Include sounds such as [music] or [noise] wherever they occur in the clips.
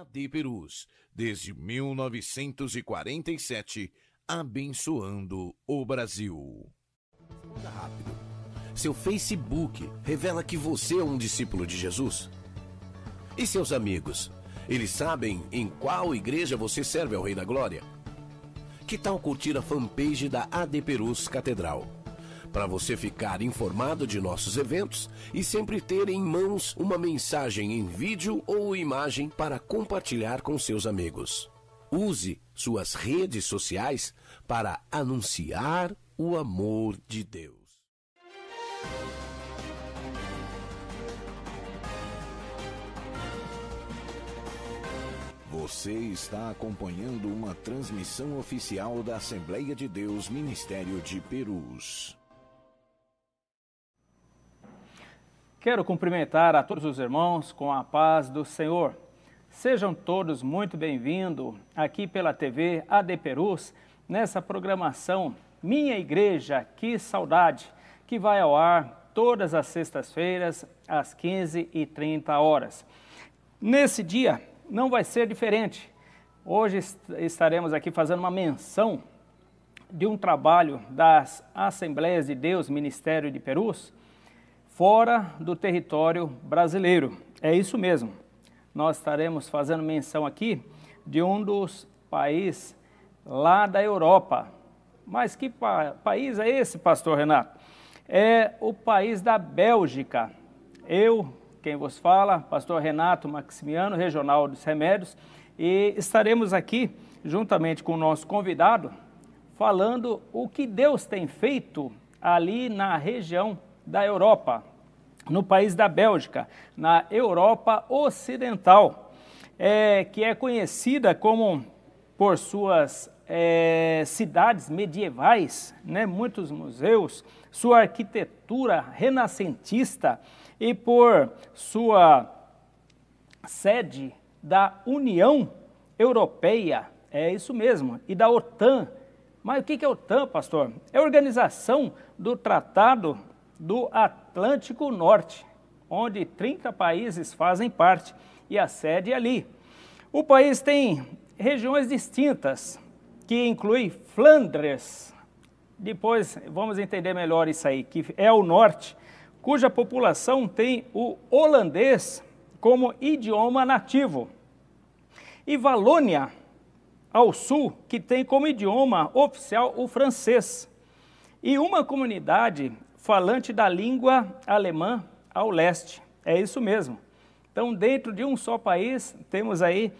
AD Perus, desde 1947, abençoando o Brasil. Rápido. Seu Facebook revela que você é um discípulo de Jesus? E seus amigos? Eles sabem em qual igreja você serve ao Rei da Glória? Que tal curtir a fanpage da AD Perus Catedral? para você ficar informado de nossos eventos e sempre ter em mãos uma mensagem em vídeo ou imagem para compartilhar com seus amigos. Use suas redes sociais para anunciar o amor de Deus. Você está acompanhando uma transmissão oficial da Assembleia de Deus Ministério de Perus. Quero cumprimentar a todos os irmãos com a paz do Senhor. Sejam todos muito bem-vindos aqui pela TV AD Perus, nessa programação Minha Igreja, que Saudade, que vai ao ar todas as sextas-feiras, às 15h30. Nesse dia não vai ser diferente. Hoje estaremos aqui fazendo uma menção de um trabalho das Assembleias de Deus Ministério de Perus, fora do território brasileiro. É isso mesmo. Nós estaremos fazendo menção aqui de um dos países lá da Europa. Mas que pa país é esse, pastor Renato? É o país da Bélgica. Eu, quem vos fala, pastor Renato Maximiano, regional dos remédios, e estaremos aqui juntamente com o nosso convidado falando o que Deus tem feito ali na região da Europa no país da Bélgica, na Europa Ocidental, é, que é conhecida como por suas é, cidades medievais, né, muitos museus, sua arquitetura renascentista e por sua sede da União Europeia, é isso mesmo, e da OTAN. Mas o que é a OTAN, pastor? É a organização do Tratado do Atlântico Atlântico Norte, onde 30 países fazem parte e a sede é ali. O país tem regiões distintas, que inclui Flandres, depois vamos entender melhor isso aí, que é o norte, cuja população tem o holandês como idioma nativo. E Valônia, ao sul, que tem como idioma oficial o francês. E uma comunidade falante da língua alemã ao leste. É isso mesmo. Então, dentro de um só país, temos aí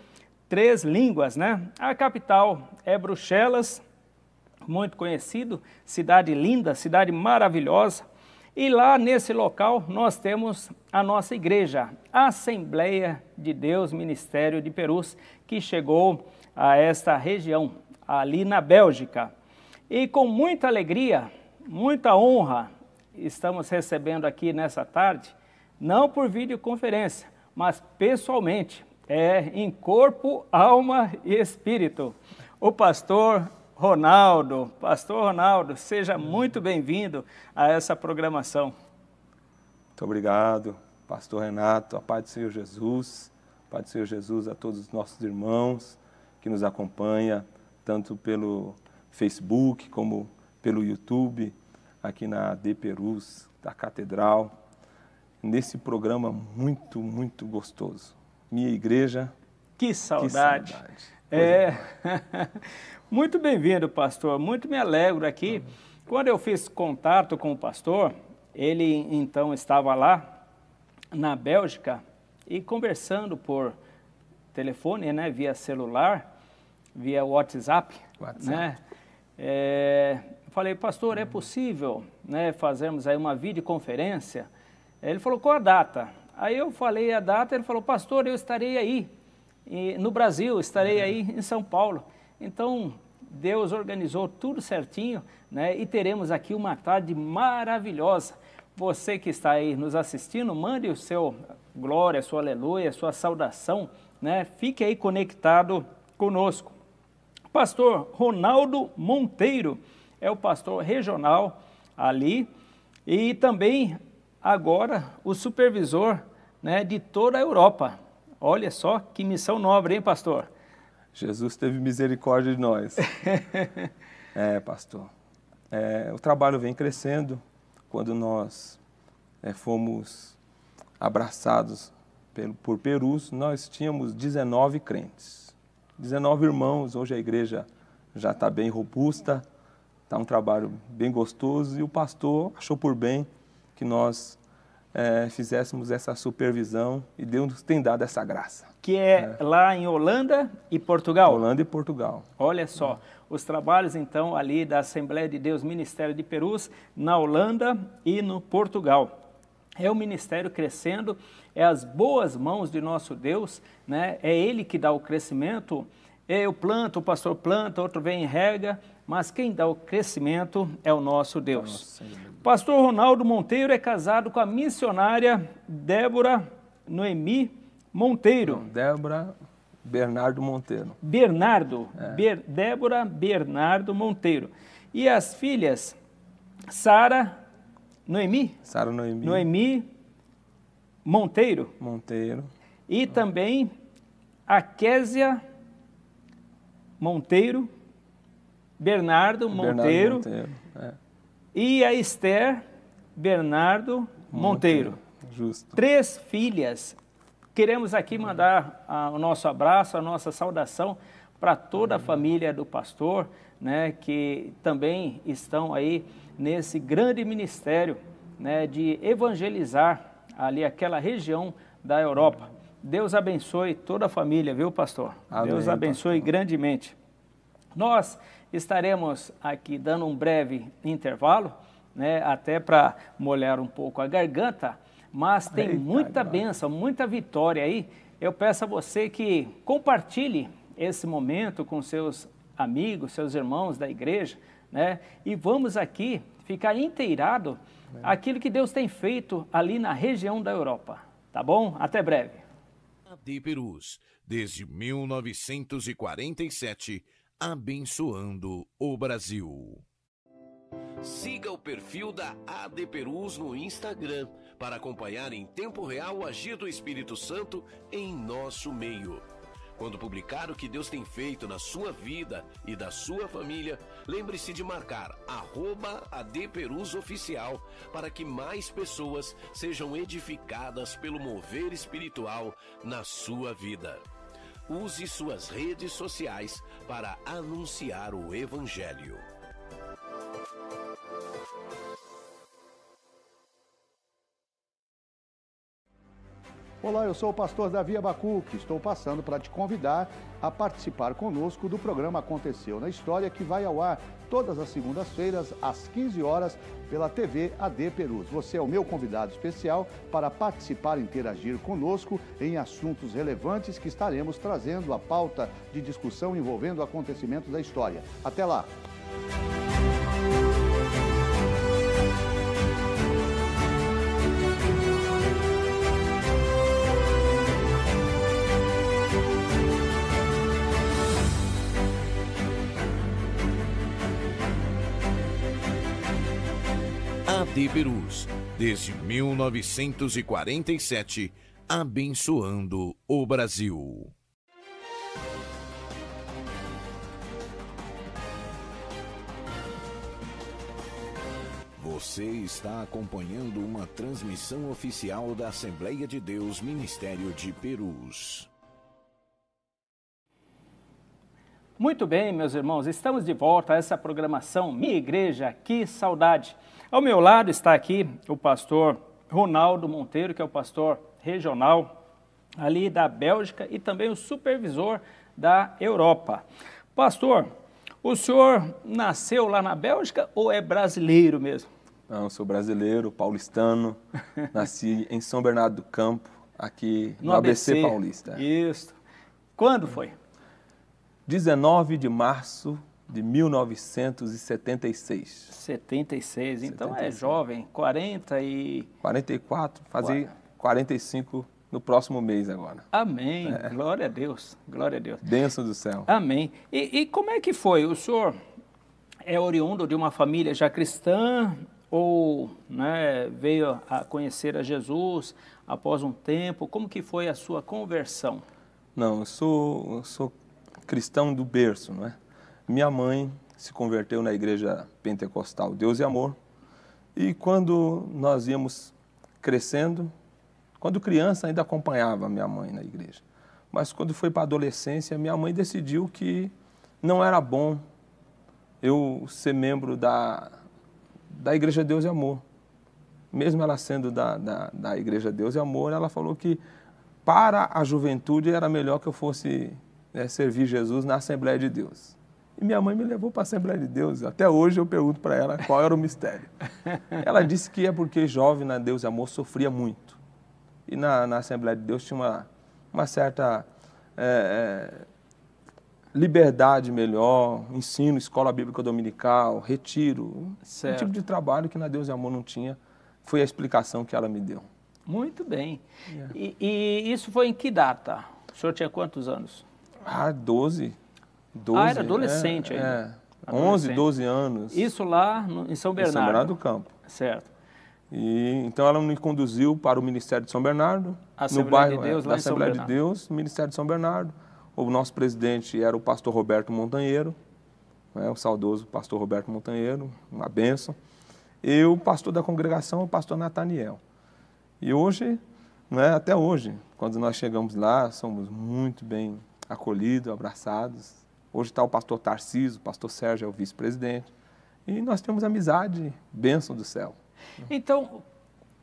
três línguas, né? A capital é Bruxelas, muito conhecido, cidade linda, cidade maravilhosa. E lá nesse local nós temos a nossa igreja, a Assembleia de Deus Ministério de Perus, que chegou a esta região, ali na Bélgica. E com muita alegria, muita honra, estamos recebendo aqui nessa tarde, não por videoconferência, mas pessoalmente, é em corpo, alma e espírito. O pastor Ronaldo, pastor Ronaldo, seja hum. muito bem-vindo a essa programação. Muito obrigado, pastor Renato, a paz do Senhor Jesus, a paz do Senhor Jesus a todos os nossos irmãos que nos acompanha tanto pelo Facebook como pelo YouTube, aqui na De Perus, da Catedral, nesse programa muito, muito gostoso. Minha igreja. Que saudade! Que saudade. É. é. [laughs] muito bem-vindo, pastor. Muito me alegro aqui. Quando eu fiz contato com o pastor, ele então estava lá na Bélgica e conversando por telefone, né, via celular, via WhatsApp, WhatsApp. né? É, falei, pastor, é possível né, fazermos aí uma videoconferência? Ele falou, qual a data? Aí eu falei a data, ele falou, pastor, eu estarei aí no Brasil, estarei aí em São Paulo. Então, Deus organizou tudo certinho, né? E teremos aqui uma tarde maravilhosa. Você que está aí nos assistindo, mande o seu glória, sua aleluia, sua saudação, né? Fique aí conectado conosco. Pastor Ronaldo Monteiro, é o pastor regional ali e também agora o supervisor né, de toda a Europa. Olha só que missão nobre, hein, pastor? Jesus teve misericórdia de nós. [laughs] é, pastor. É, o trabalho vem crescendo quando nós é, fomos abraçados pelo, por Perus. Nós tínhamos 19 crentes, 19 irmãos. Hoje a igreja já está bem robusta, Está um trabalho bem gostoso e o pastor achou por bem que nós é, fizéssemos essa supervisão e Deus nos tem dado essa graça. Que é, é, lá em Holanda e Portugal? Holanda e Portugal. Olha só, os trabalhos então ali da Assembleia de Deus Ministério de Perus na Holanda e no Portugal. É o ministério crescendo, é as boas mãos de nosso Deus, né? é Ele que dá o crescimento. Eu planto, o pastor planta, outro vem e rega, mas quem dá o crescimento é o nosso Deus. Pastor Ronaldo Monteiro é casado com a missionária Débora Noemi Monteiro. Débora Bernardo Monteiro. Bernardo, é. Ber, Débora Bernardo Monteiro. E as filhas Sara Noemi? Sara Noemi. Noemi Monteiro. Monteiro. E também a Késia Monteiro Bernardo Monteiro, Monteiro é. e a Esther Bernardo Monteiro. Monteiro. Três filhas. Queremos aqui uhum. mandar a, ah, o nosso abraço, a nossa saudação para toda a uhum. família do pastor, né, que também estão aí nesse grande ministério né, de evangelizar ali aquela região da Europa. Deus abençoe toda a família, viu, pastor? Amém, Deus abençoe pastor. grandemente. Nós Estaremos aqui dando um breve intervalo, né, até para molhar um pouco a garganta, mas tem Eita, muita bênção, benção, muita vitória aí. Eu peço a você que compartilhe esse momento com seus amigos, seus irmãos da igreja, né? E vamos aqui ficar inteirado Amém. aquilo que Deus tem feito ali na região da Europa, tá bom? Até breve. De Perus, desde 1947 abençoando o Brasil. Siga o perfil da ADPERUS no Instagram para acompanhar em tempo real o agir do Espírito Santo em nosso meio. Quando publicar o que Deus tem feito na sua vida e da sua família, lembre-se de marcar arroba Oficial para que mais pessoas sejam edificadas pelo mover espiritual na sua vida. Use suas redes sociais para anunciar o Evangelho. Olá, eu sou o pastor Davi Abacuque. Estou passando para te convidar a participar conosco do programa Aconteceu na História, que vai ao ar todas as segundas-feiras, às 15 horas, pela TV AD Perus. Você é o meu convidado especial para participar e interagir conosco em assuntos relevantes que estaremos trazendo a pauta de discussão envolvendo acontecimentos da história. Até lá! de desde 1947, abençoando o Brasil. Você está acompanhando uma transmissão oficial da Assembleia de Deus Ministério de Perus. Muito bem, meus irmãos, estamos de volta a essa programação Minha Igreja, que saudade! Ao meu lado está aqui o pastor Ronaldo Monteiro, que é o pastor regional ali da Bélgica e também o supervisor da Europa. Pastor, o senhor nasceu lá na Bélgica ou é brasileiro mesmo? Não, sou brasileiro, paulistano, [laughs] nasci em São Bernardo do Campo, aqui no, no ABC, ABC Paulista. Isso. Quando foi? 19 de março de 1976. 76, então 76. é jovem, 40 e. 44, fazer 45 no próximo mês agora. Amém. É. Glória a Deus. Glória a Deus. Bênção do céu. Amém. E, e, como é que foi? O senhor é oriundo de uma família já cristã ou né, veio a conhecer a Jesus após um tempo? Como que foi a sua conversão? Não, eu sou, eu sou cristão do berço, não é? Minha mãe se converteu na igreja pentecostal Deus e Amor. E quando nós íamos crescendo, quando criança ainda acompanhava minha mãe na igreja. Mas quando foi para a adolescência, minha mãe decidiu que não era bom eu ser membro da, da Igreja Deus e Amor. Mesmo ela sendo da, da, da Igreja Deus e Amor, ela falou que para a juventude era melhor que eu fosse né, servir Jesus na Assembleia de Deus. E minha mãe me levou para a Assembleia de Deus. Até hoje eu pergunto para ela qual era o mistério. [laughs] Ela disse que é porque jovem na Deus e Amor sofria muito. E na, na Assembleia de Deus tinha uma, uma certa é, é liberdade melhor, ensino, escola bíblica dominical, retiro. Certo. Um tipo de trabalho que na Deus e Amor não tinha. Foi a explicação que ela me deu. Muito bem. Yeah. É. E, e, isso foi em que data? O senhor tinha quantos anos? Ah, 12, 12, ah, era adolescente é, ainda. É, adolescente. 11, 12 anos. Isso lá no, em São Bernardo. Em São Bernardo do Campo. Certo. E, então ela me conduziu para o Ministério de São Bernardo, Assembleia no bairro de Deus, é, da Assembleia de é, Deus, Ministério de São Bernardo. O nosso presidente era o pastor Roberto Montanheiro, né, o saudoso pastor Roberto Montanheiro, uma benção. E o pastor da congregação, o pastor Nataniel. E hoje, né, até hoje, quando nós chegamos lá, somos muito bem acolhidos, abraçados, Hoje está o pastor Tarciso, o pastor Sérgio é o vice-presidente. E nós temos amizade, bênção do céu. Então,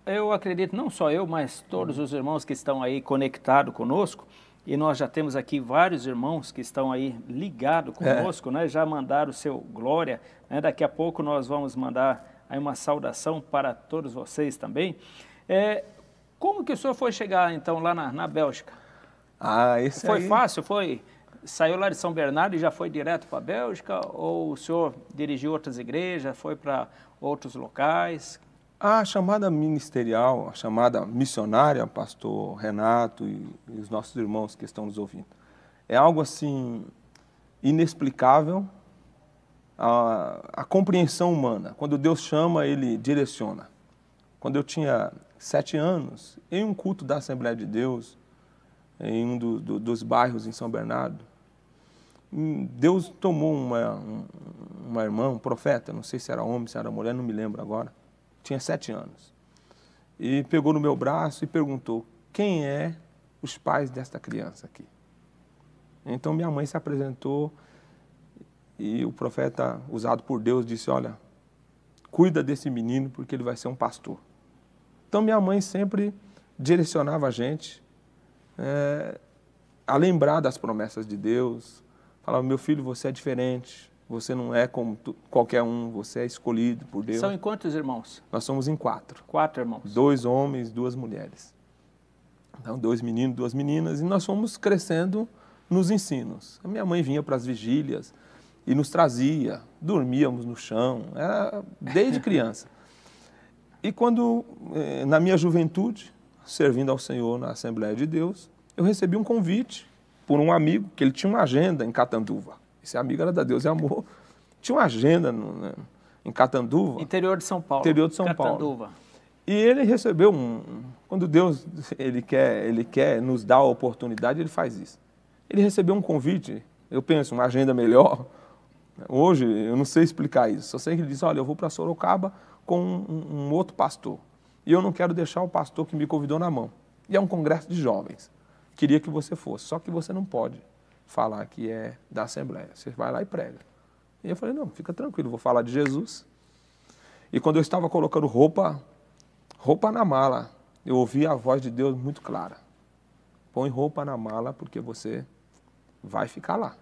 eu acredito, não só eu, mas todos os irmãos que estão aí conectados conosco, e nós já temos aqui vários irmãos que estão aí ligados é. conosco, é. né? já mandaram o seu glória. Né? Daqui a pouco nós vamos mandar aí uma saudação para todos vocês também. É, como que o senhor foi chegar então lá na, na Bélgica? Ah, isso Foi aí... fácil? Foi saiu lá de São Bernardo e já foi direto para a Bélgica? Ou o senhor dirigiu outras igrejas, foi para outros locais? A chamada ministerial, a chamada missionária, pastor Renato e, e os nossos irmãos que estão nos ouvindo, é algo assim inexplicável a, a, compreensão humana. Quando Deus chama, Ele direciona. Quando eu tinha sete anos, em um culto da Assembleia de Deus, em um do, do, dos bairros em São Bernardo, Hum, Deus tomou uma, uma irmã, um profeta, não sei se era homem, se era mulher, não me lembro agora, tinha sete anos, e pegou no meu braço e perguntou: quem é os pais desta criança aqui? Então minha mãe se apresentou e o profeta, usado por Deus, disse: Olha, cuida desse menino porque ele vai ser um pastor. Então minha mãe sempre direcionava a gente é, a lembrar das promessas de Deus, Falava, meu filho, você é diferente, você não é como qualquer um, você é escolhido por Deus. São em quantos irmãos? Nós somos em quatro. Quatro irmãos. Dois homens, duas mulheres. Então, dois meninos, duas meninas, e nós fomos crescendo nos ensinos. A minha mãe vinha para as vigílias e nos trazia, dormíamos no chão, era desde criança. e quando, eh, na minha juventude, servindo ao Senhor na Assembleia de Deus, eu recebi um convite por um amigo, que ele tinha uma agenda em Catanduva. Esse amigo era da Deus e é Amor. Tinha uma agenda no, né, em Catanduva. Interior de São Paulo. Interior de São Catanduva. Paulo. E ele recebeu um. Quando Deus ele quer, ele quer nos dar a oportunidade, ele faz isso. Ele recebeu um convite, eu penso, uma agenda melhor. Hoje, eu não sei explicar isso. Só sei que ele disse: Olha, eu vou para Sorocaba com um, um outro pastor. E eu não quero deixar o pastor que me convidou na mão. E é um congresso de jovens queria que você fosse, só que você não pode falar que é da Assembleia, você vai lá e prega. E eu falei, não, fica tranquilo, vou falar de Jesus. E quando eu estava colocando roupa, roupa na mala, eu ouvi a voz de Deus muito clara. Põe roupa na mala porque você vai ficar lá.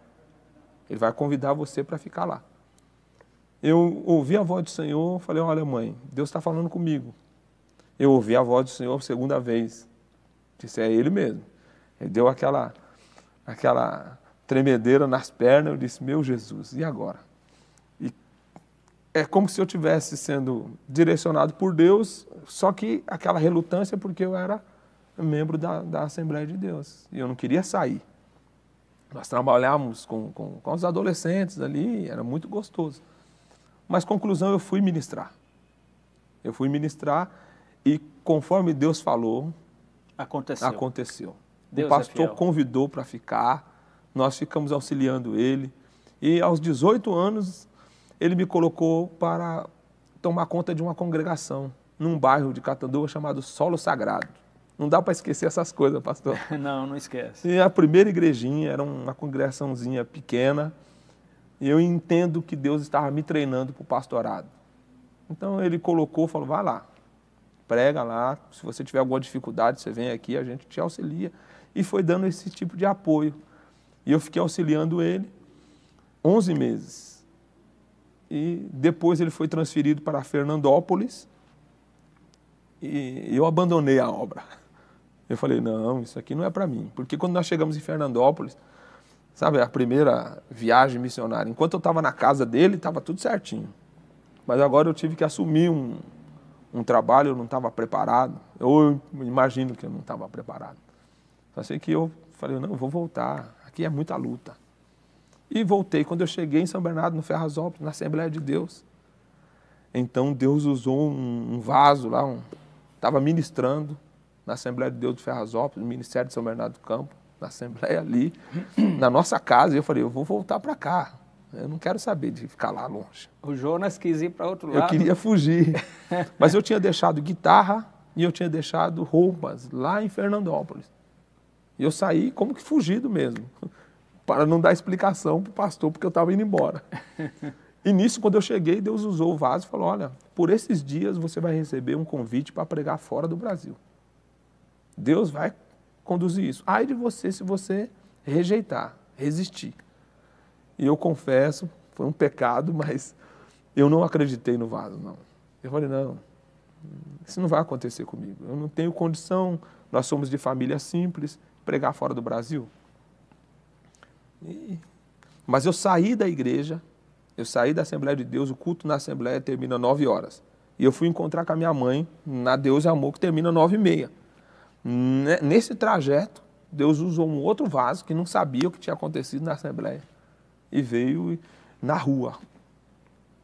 Ele vai convidar você para ficar lá. Eu ouvi a voz do Senhor, falei, olha mãe, Deus está falando comigo. Eu ouvi a voz do Senhor segunda vez. Disse, é Ele mesmo. Ele deu aquela, aquela tremedeira nas pernas, eu disse, meu Jesus, e agora? E é como se eu tivesse sendo direcionado por Deus, só que aquela relutância porque eu era membro da, da Assembleia de Deus, e eu não queria sair. Nós trabalhávamos com, com, com os adolescentes ali, era muito gostoso. Mas, conclusão, eu fui ministrar. Eu fui ministrar e, conforme Deus falou, aconteceu. aconteceu. Deus o é pastor é convidou para ficar, nós ficamos auxiliando ele. E aos 18 anos, ele me colocou para tomar conta de uma congregação num bairro de Catanduva chamado Solo Sagrado. Não dá para esquecer essas coisas, pastor. [laughs] não, não esquece. E a primeira igrejinha era uma congregaçãozinha pequena. E eu entendo que Deus estava me treinando para o pastorado. Então ele colocou, falou: vai lá, prega lá. Se você tiver alguma dificuldade, você vem aqui, a gente te auxilia e foi dando esse tipo de apoio. E eu fiquei auxiliando ele 11 meses. E depois ele foi transferido para Fernandópolis e eu abandonei a obra. [laughs] Eu falei, não, isso aqui não é para mim. Porque quando nós chegamos em Fernandópolis, sabe, a primeira viagem missionária, enquanto eu estava na casa dele, estava tudo certinho. Mas agora eu tive que assumir um, um trabalho, eu não estava preparado. Eu imagino que eu não estava preparado. Só sei que eu falei, não, eu vou voltar, aqui é muita luta. E voltei quando eu cheguei em São Bernardo, no Ferrazópolis, na Assembleia de Deus. Então Deus usou um, vaso lá, estava um, ministrando na Assembleia de Deus de Ferrazópolis, no Ministério de São Bernardo do Campo, na Assembleia ali, [clears throat] na nossa casa. E eu falei, eu vou voltar para cá. Eu não quero saber de ficar lá longe. O Jonas quis ir para outro lado. Eu queria fugir. [laughs] Mas eu tinha deixado guitarra e eu tinha deixado roupas lá em Fernandópolis. E eu saí como que fugido mesmo, [laughs] para não dar explicação para o pastor, porque eu estava indo embora. E nisso, quando eu cheguei, Deus usou o vaso e falou: Olha, por esses dias você vai receber um convite para pregar fora do Brasil. Deus vai conduzir isso. Ai de você se você rejeitar, resistir. E eu confesso, foi um pecado, [laughs] mas eu não acreditei no vaso, não. Eu falei: Não, isso não vai acontecer comigo. Eu não tenho condição, nós somos de família simples, pregar fora do Brasil. E... Mas eu saí da igreja, eu saí da Assembleia de Deus, o culto na Assembleia termina 9 horas. E eu fui encontrar com a minha mãe na Deus e Amor, que termina 9 e meia. Nesse trajeto, Deus usou um outro vaso que não sabia o que tinha acontecido na Assembleia. E veio na rua.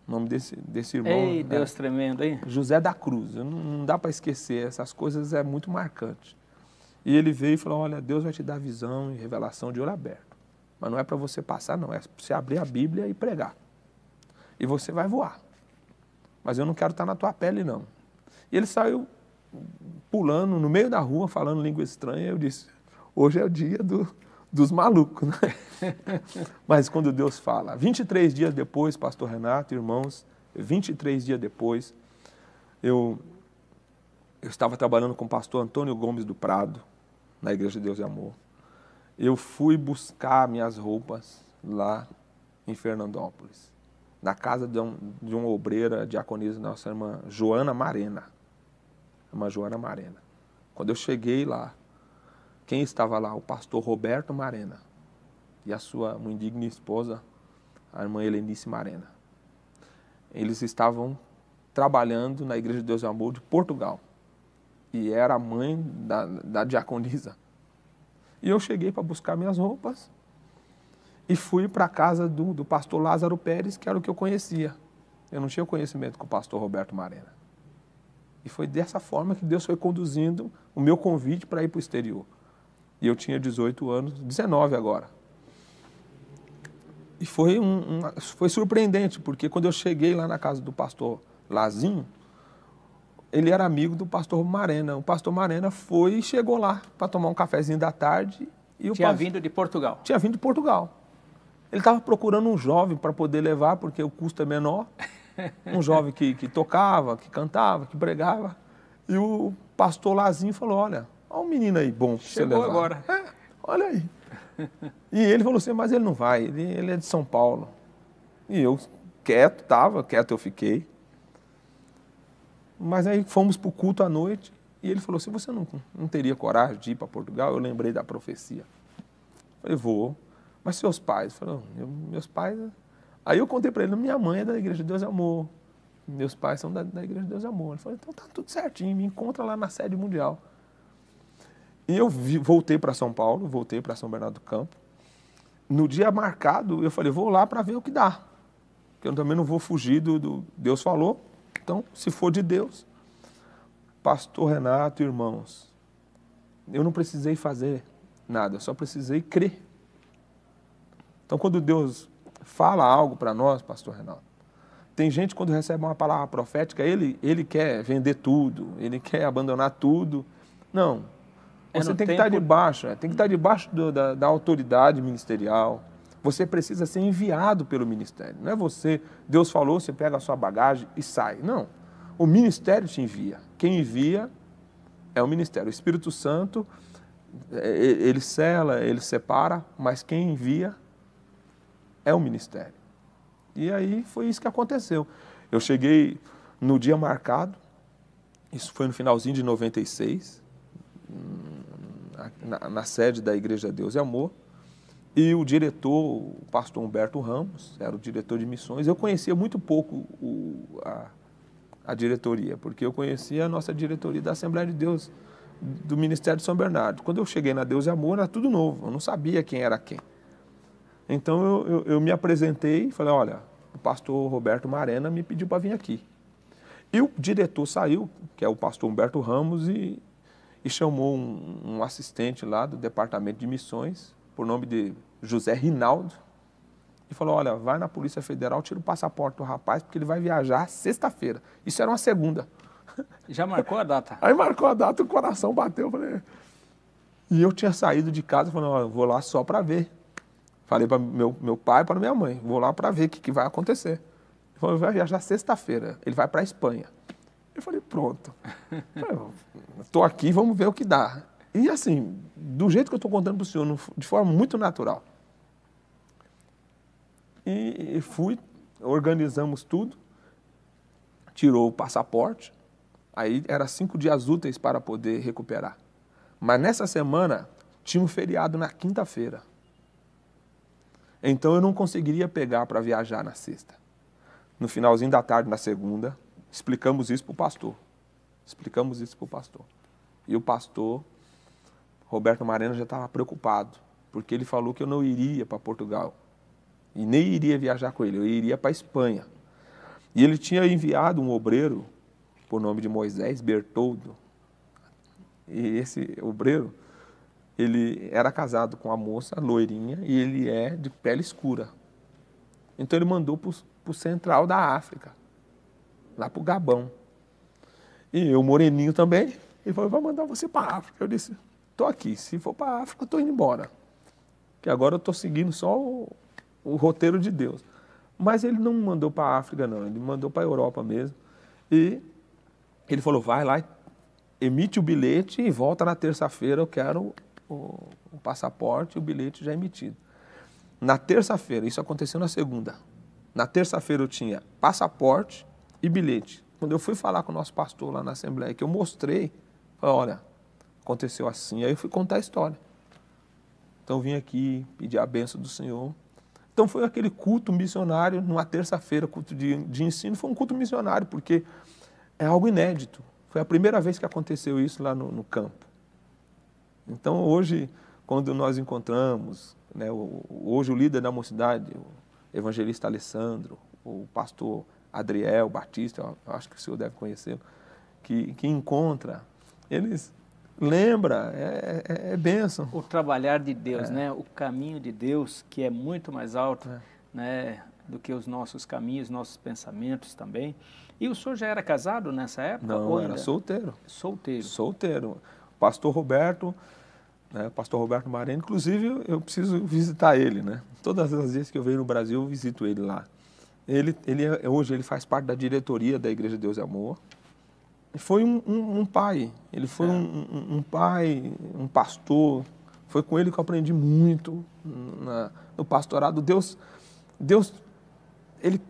O nome desse, desse irmão. Ei, é Deus tremendo, hein? José da Cruz. Não, não dá para esquecer, essas coisas é muito marcante. E ele veio e falou: Olha, Deus vai te dar visão e revelação de olho aberto. Mas não é para você passar, não. É para você abrir a Bíblia e pregar. E você vai voar. Mas eu não quero estar tá na tua pele, não. E ele saiu pulando no meio da rua, falando língua estranha. Eu disse: Hoje é o dia do, dos malucos. Né? [laughs] Mas quando Deus fala, 23 dias depois, Pastor Renato, irmãos, 23 dias depois, eu, eu estava trabalhando com o pastor Antônio Gomes do Prado, na Igreja de Deus e Amor. Eu fui buscar minhas roupas lá em Fernandópolis, na casa de, um, de uma obreira diaconisa, nossa irmã Joana Marena. Irmã Joana Marena. Quando eu cheguei lá, quem estava lá? O pastor Roberto Marena e a sua muito digna esposa, a irmã Helenice Marena. Eles estavam trabalhando na Igreja de Deus e Amor de Portugal e era a mãe da, da diaconisa. E eu cheguei para buscar minhas roupas e fui para a casa do, do pastor Lázaro Pérez, que era o que eu conhecia. Eu não tinha conhecimento com o pastor Roberto Marena. E foi dessa forma que Deus foi conduzindo o meu convite para ir para o exterior. E eu tinha 18 anos, 19 agora. E foi, um, um, foi surpreendente, porque quando eu cheguei lá na casa do pastor Lazinho, ele era amigo do pastor Marena. O pastor Marena foi e chegou lá para tomar um cafezinho da tarde. E tinha pastor... vindo de Portugal? Tinha vindo de Portugal. Ele estava procurando um jovem para poder levar, porque o custo é menor. [laughs] Um jovem que, que tocava, que cantava, que pregava. E o pastor Lazinho falou: Olha, olha um menino aí bom para você levar. agora. É, olha aí. E ele falou assim: Mas ele não vai, ele, ele é de São Paulo. E eu, quieto, estava, quieto eu fiquei. Mas aí fomos para o culto à noite e ele falou: se assim, você não, não teria coragem de ir para Portugal, eu lembrei da profecia. Eu falei, vou. Mas seus pais? Falou, meus pais. É aí eu contei para ele, minha mãe é da Igreja de Deus e Amor. Meus pais são da, da Igreja de Deus e Amor. Ele falou, então tá tudo certinho, me encontra lá na sede mundial. E eu vi, voltei para São Paulo, voltei para São Bernardo do Campo. No dia marcado, eu falei, vou lá para ver o que dá. Porque eu também não vou fugir do, do Deus falou, então, se for de Deus, Pastor Renato, irmãos, eu não precisei fazer nada, eu só precisei crer. Então, quando Deus fala algo para nós, Pastor Renato, tem gente quando recebe uma palavra profética, ele, ele quer vender tudo, ele quer abandonar tudo. Não. É, Você tá é tem tempo... que estar tá debaixo, tem que estar debaixo do, da, da autoridade ministerial, você precisa ser enviado pelo ministério. Não é você, Deus falou, você pega a sua bagagem e sai. Não. O ministério te envia. Quem envia é o ministério. O Espírito Santo, é, é, ele cela, ele separa, mas quem envia é o ministério. E aí foi isso que aconteceu. Eu cheguei no dia marcado, isso foi no finalzinho de 96, na, na, na sede da Igreja Deus e Amor. E o diretor, o pastor Humberto Ramos, era o diretor de missões. Eu conhecia muito pouco o, a, a diretoria, porque eu conhecia a nossa diretoria da Assembleia de Deus, do Ministério de São Bernardo. Quando eu cheguei na Deus e Amor, era tudo novo, eu não sabia quem era quem. Então eu, eu, eu me apresentei e falei: olha, o pastor Roberto Marena me pediu para vir aqui. E o diretor saiu, que é o pastor Humberto Ramos, e, e chamou um, um assistente lá do departamento de missões por nome de José Rinaldo, e falou: Olha, vai na Polícia Federal, tira o passaporte do rapaz, porque ele vai viajar sexta-feira. Isso era uma segunda. Já marcou a data? Aí marcou a data, o coração bateu. Falei... E eu tinha saído de casa falando: Olha, vou lá só para ver. Falei para meu, meu pai e para minha mãe: Vou lá para ver o que, que vai acontecer. Ele falou: Vai viajar sexta-feira, ele vai para Espanha. Eu falei: Pronto. [laughs] Estou aqui, vamos ver o que dá. E assim, do jeito que eu estou contando para o senhor, de forma muito natural. E fui, organizamos tudo, tirou o passaporte, aí era cinco dias úteis para poder recuperar. Mas nessa semana tinha um feriado na quinta-feira. Então eu não conseguiria pegar para viajar na sexta. No finalzinho da tarde, na segunda, explicamos isso para o pastor. Explicamos isso para o pastor. E o pastor Roberto Mareno já estava preocupado, porque ele falou que eu não iria para Portugal e nem iria viajar com ele, eu iria para Espanha. E ele tinha enviado um obreiro, por nome de Moisés Bertoldo, e esse obreiro, ele era casado com a moça loirinha e ele é de pele escura. Então ele mandou para o central da África, lá para o Gabão. E eu, moreninho também, ele falou, vai mandar você para a África. Eu disse, estou aqui. Se for para a África, estou indo embora. Que agora eu estou seguindo só o, o, roteiro de Deus. Mas ele não me mandou para a África, não. Ele me mandou para a Europa mesmo. E ele falou: vai lá, emite o bilhete e volta na terça-feira. Eu quero o, o passaporte e o bilhete já emitido. Na terça-feira, isso aconteceu na segunda. Na terça-feira eu tinha passaporte e bilhete. Quando eu fui falar com o nosso pastor lá na Assembleia, que eu mostrei, falei, olha, aconteceu assim. Aí eu fui contar a história. Então eu vim aqui pedir a benção do Senhor. Então foi aquele culto missionário, numa terça-feira, culto de, de ensino, foi um culto missionário, porque é algo inédito. Foi a primeira vez que aconteceu isso lá no, no campo. Então hoje, quando nós encontramos, né, hoje o líder da mocidade, o evangelista Alessandro, o pastor Adriel Batista, eu acho que o senhor deve conhecê-lo, que, que encontra, eles Lembra, é, é, é bênção. O trabalhar de Deus, é. né? O caminho de Deus, que é muito mais alto é. né, do que os nossos caminhos, nossos pensamentos também. E o senhor já era casado nessa época? Não, era solteiro. Solteiro. Solteiro. Pastor Roberto, né, pastor Roberto Marinho. inclusive eu preciso visitar ele, né? Todas as vezes que eu venho no Brasil, eu visito ele lá. Ele, ele é, hoje ele faz parte da diretoria da Igreja Deus e Amor foi um, um, um pai. Ele foi é. um, um, pai, um pastor. Foi com ele que eu aprendi muito na, no pastorado. Deus, Deus, ele,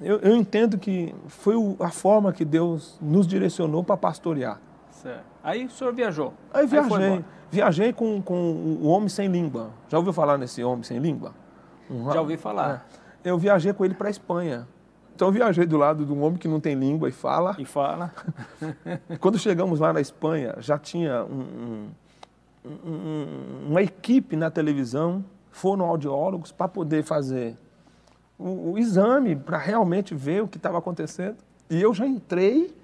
eu, eu entendo que foi a forma que Deus nos direcionou para pastorear. Certo. Aí o senhor viajou. Aí viajei. Aí viajei com, com o Homem Sem Língua. Já ouviu falar nesse Homem Sem Língua? Já ouvi falar. É. Eu viajei com ele para a Espanha. Então viajei do lado de um homem que não tem língua e fala. E fala. [laughs] Quando chegamos lá na Espanha, já tinha um, um, uma equipe na televisão, foram audiólogos para poder fazer o, o exame, para realmente ver o que estava acontecendo. E eu já entrei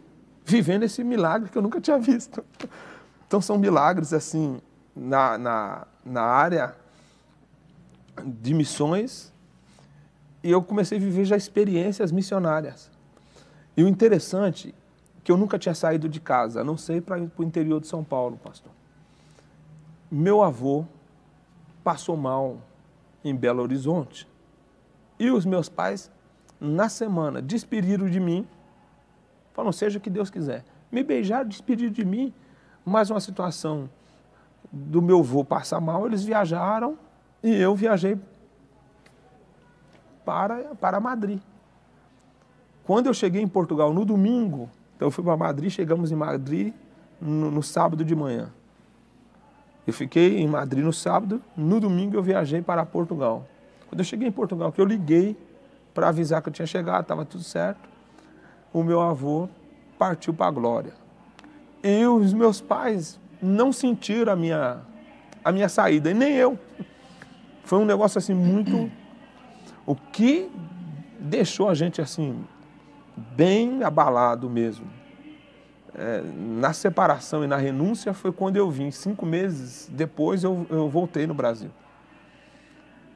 vivendo esse milagre que eu nunca tinha visto. Então são milagres assim na, na, na área de missões e eu comecei a viver já experiências missionárias. E o interessante é que eu nunca tinha saído de casa, a não sei para o interior de São Paulo, pastor. Meu avô passou mal em Belo Horizonte e os meus pais, na semana, despediram de mim, falaram, seja o que Deus quiser. Me beijaram, despediram de mim, mais uma situação do meu avô passar mal, eles viajaram e eu viajei para, para Madrid. Quando eu cheguei em Portugal no domingo, então eu fui para Madrid, chegamos em Madrid no, no sábado de manhã. Eu fiquei em Madrid no sábado, no domingo eu viajei para Portugal. Quando eu cheguei em Portugal, que eu liguei para avisar que eu tinha chegado, estava tudo certo, o meu avô partiu para a glória. E os meus pais não sentiram a minha, a minha saída, e nem eu. Foi um negócio assim muito o que deixou a gente assim, bem abalado mesmo, é, na separação e na renúncia, foi quando eu vim. Cinco meses depois eu, eu voltei no Brasil.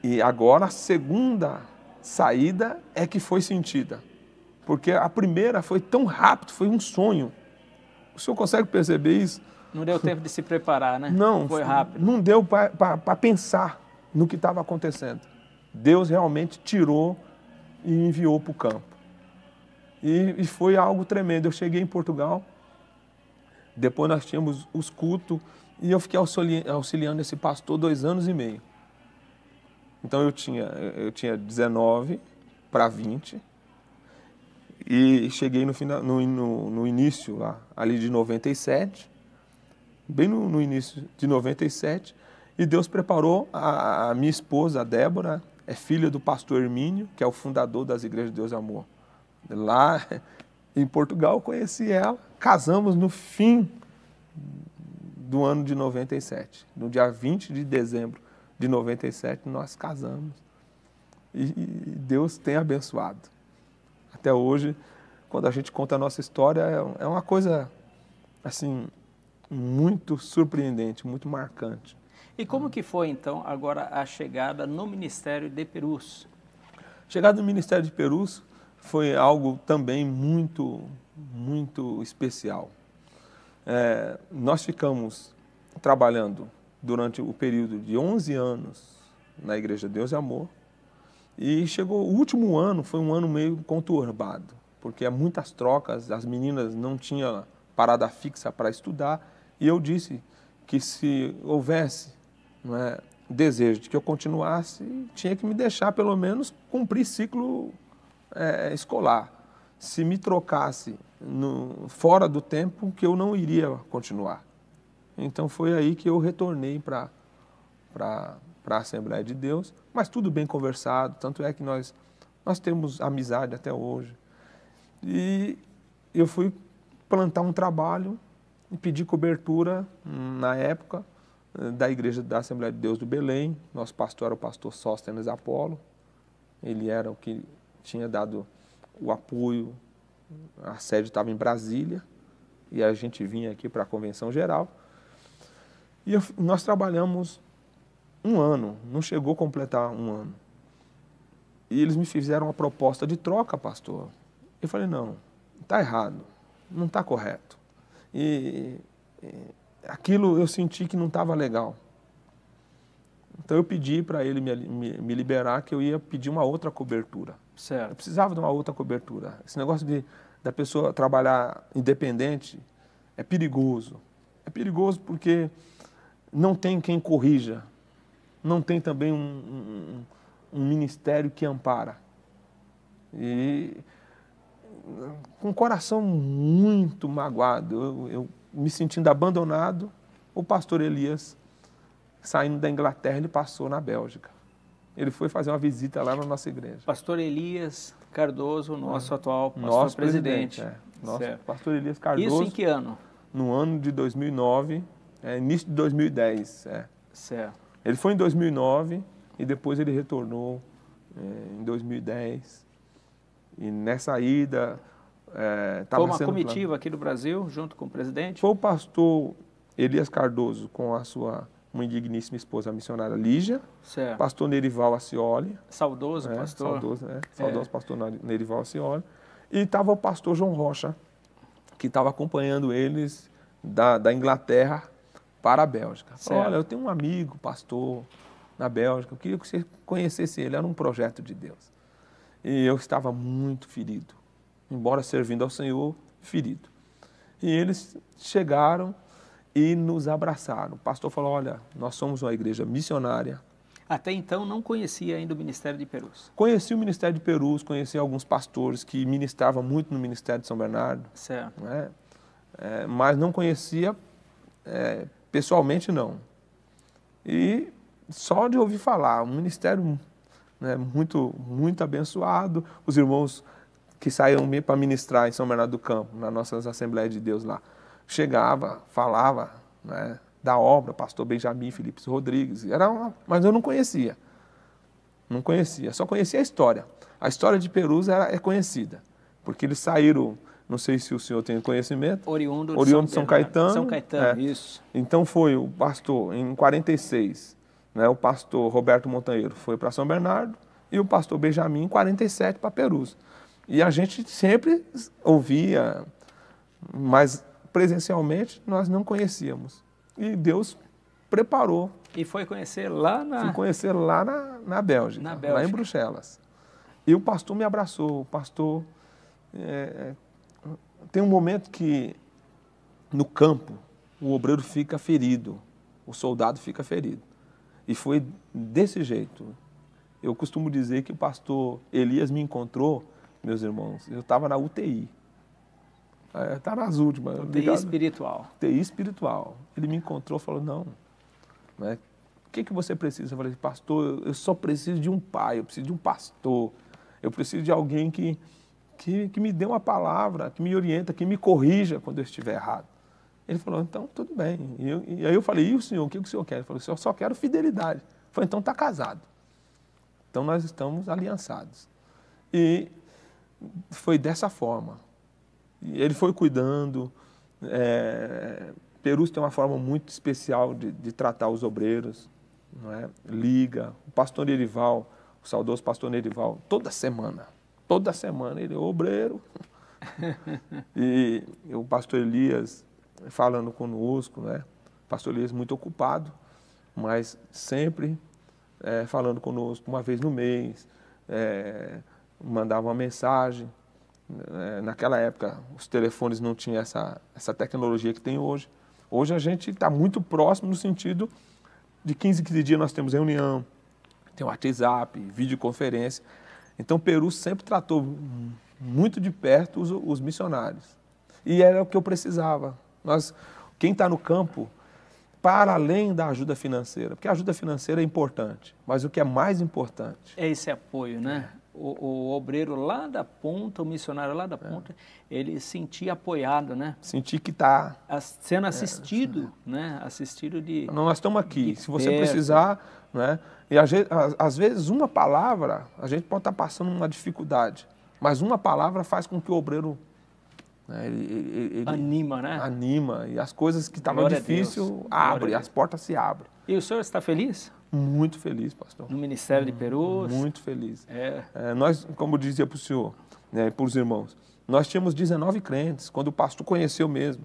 E agora a segunda saída é que foi sentida. Porque a primeira foi tão rápido, foi um sonho. O senhor consegue perceber isso? Não deu tempo de se preparar, né? Não. Foi rápido. Não deu para pensar no que estava acontecendo. Deus realmente tirou e enviou para o campo. E, e, foi algo tremendo. Eu cheguei em Portugal, depois nós tínhamos os cultos, e eu fiquei auxiliando esse pastor dois anos e meio. Então eu tinha, eu tinha 19 para 20, e cheguei no, final, no, no, no, início lá, ali de 97, bem no, no início de 97, e Deus preparou a, a minha esposa, a Débora, é filha do pastor Hermínio, que é o fundador das Igrejas de Deus e Amor. Lá [laughs] em Portugal conheci ela, casamos no fim do ano de 97. No dia 20 de dezembro de 97 nós casamos. E, Deus tem abençoado. Até hoje, quando a gente conta a nossa história, é, é uma coisa assim muito surpreendente, muito marcante. E como que foi, então, agora a chegada no Ministério de Perus? Chegada no Ministério de Perus foi algo também muito, muito especial. É, nós ficamos trabalhando durante o período de 11 anos na Igreja Deus e Amor, e chegou o último ano, foi um ano meio conturbado, porque há muitas trocas, as meninas não tinham parada fixa para estudar, e eu disse que se houvesse não é, desejo de que eu continuasse, tinha que me deixar pelo menos cumprir ciclo é, escolar. Se me trocasse no, fora do tempo, que eu não iria continuar. Então foi aí que eu retornei para a Assembleia de Deus, mas tudo bem conversado, tanto é que nós, nós temos amizade até hoje. E eu fui plantar um trabalho e pedir cobertura hum, na época eh, da Igreja da Assembleia de Deus do Belém. Nosso pastor era o pastor Sóstenes Apolo. Ele era o que tinha dado o apoio. A sede estava em Brasília e a gente vinha aqui para a convenção geral. E eu, nós trabalhamos um ano, não chegou a completar um ano. E eles me fizeram uma proposta de troca, pastor. Eu falei: não, está errado, não está correto. E, e aquilo eu senti que não estava legal. Então eu pedi para ele me, me, me, liberar que eu ia pedir uma outra cobertura. Certo. Eu precisava de uma outra cobertura. Esse negócio de da pessoa trabalhar independente é perigoso. É perigoso porque não tem quem corrija, não tem também um, um, um ministério que ampara. E com o coração muito magoado, eu, eu me sentindo abandonado, o pastor Elias, saindo da Inglaterra, ele passou na Bélgica. Ele foi fazer uma visita lá na nossa igreja. Pastor Elias Cardoso, nosso é. atual pastor nosso presidente. presidente é. Nosso certo. pastor Elias Cardoso. Isso em que ano? No ano de 2009, é, início de 2010. É. Certo. Ele foi em 2009 e depois ele retornou é, em 2010. E nessa ida, é, Foi uma comitiva aqui do Brasil, junto com o presidente? Foi o pastor Elias Cardoso com a sua uma indigníssima esposa, a missionária Lígia. Certo. Pastor Nerival Acioli. Saudoso né? pastor. Saudoso, né? É. Saudoso é. pastor Nerival Acioli. E estava o pastor João Rocha, que estava acompanhando eles da, da Inglaterra para a Bélgica. olha, eu tenho um amigo, pastor, na Bélgica, eu queria que você conhecesse ele, era um projeto de Deus. E eu estava muito ferido, embora servindo ao Senhor, ferido. E eles chegaram e nos abraçaram. O pastor falou: Olha, nós somos uma igreja missionária. Até então não conhecia ainda o Ministério de Perus. Conheci o Ministério de Perus, conheci alguns pastores que ministravam muito no Ministério de São Bernardo. Certo. Né? É, mas não conhecia é, pessoalmente, não. E só de ouvir falar, um ministério né, muito, muito abençoado, os irmãos que saíam para ministrar em São Bernardo do Campo, nas nossas Assembleias de Deus lá. Chegava, falava né, da obra, pastor Benjamin Felipe Rodrigues, era uma, mas eu não conhecia. Não conhecia, só conhecia a história. A história de Perusa era, é conhecida, porque eles saíram, não sei se o senhor tem conhecimento, oriundo de, oriundo São, de São, Caetano. São Caetano, é. isso. Então foi o pastor, em 46, né, o pastor Roberto Montanheiro foi para São Bernardo e o pastor Benjamin, em 47, para Perusa. E a gente sempre ouvia, mas presencialmente nós não conhecíamos. E Deus preparou. E foi conhecer lá na. Fui conhecer lá na, na Bélgica, na Bélgica. lá em Bruxelas. E o pastor me abraçou. O pastor. É, é, tem um momento que no campo o obreiro fica ferido, o soldado fica ferido. E foi desse jeito. Eu costumo dizer que o pastor Elias me encontrou meus irmãos. Eu estava na UTI. Está é, nas últimas. UTI ligado? espiritual. UTI espiritual. Ele me encontrou e falou, não, né? o que, que você precisa? Eu falei, pastor, eu só preciso de um pai, eu preciso de um pastor, eu preciso de alguém que, que, que me dê uma palavra, que me orienta, que me corrija quando eu estiver errado. Ele falou, então tudo bem. E, eu, e aí eu falei, e o senhor, o que o senhor quer? Ele falou, eu senhor só quero fidelidade. Eu falei, então está casado. Então nós estamos aliançados. E foi dessa forma. Ele foi cuidando. É, Perus tem uma forma muito especial de, de tratar os obreiros, não é? Liga, o pastor Nerival, o saudoso pastor Nerival, toda semana, toda semana ele é obreiro. [laughs] e o pastor Elias falando conosco, né? O pastor Elias muito ocupado, mas sempre é, falando conosco uma vez no mês, é, mandava uma mensagem. É, naquela época, os telefones não tinham essa, essa tecnologia que tem hoje. Hoje a gente está muito próximo no sentido de 15, 15 dias nós temos reunião, tem WhatsApp, videoconferência. Então, Peru sempre tratou muito de perto os, os missionários. E era o que eu precisava. Nós, quem está no campo, para além da ajuda financeira, porque a ajuda financeira é importante, mas o que é mais importante... É esse apoio, né? o, o, obreiro lá da ponta, o missionário lá da é. ponta, é. ele sentir apoiado, né? Sentir que está sendo é. assistido, é, né? Assistido de. Não, nós estamos aqui. Se você perto. precisar, né? E às vezes uma palavra, a gente pode estar tá passando uma dificuldade, mas uma palavra faz com que o obreiro né, ele, ele, ele anima, né? Anima e as coisas que estavam difíceis abrem, as portas se abrem. E o senhor está feliz? Muito feliz, pastor. No Ministério de hum, Perus? Muito feliz. É. É, nós, como dizia para o senhor, né, para os irmãos, nós tínhamos 19 crentes, quando o pastor conheceu mesmo.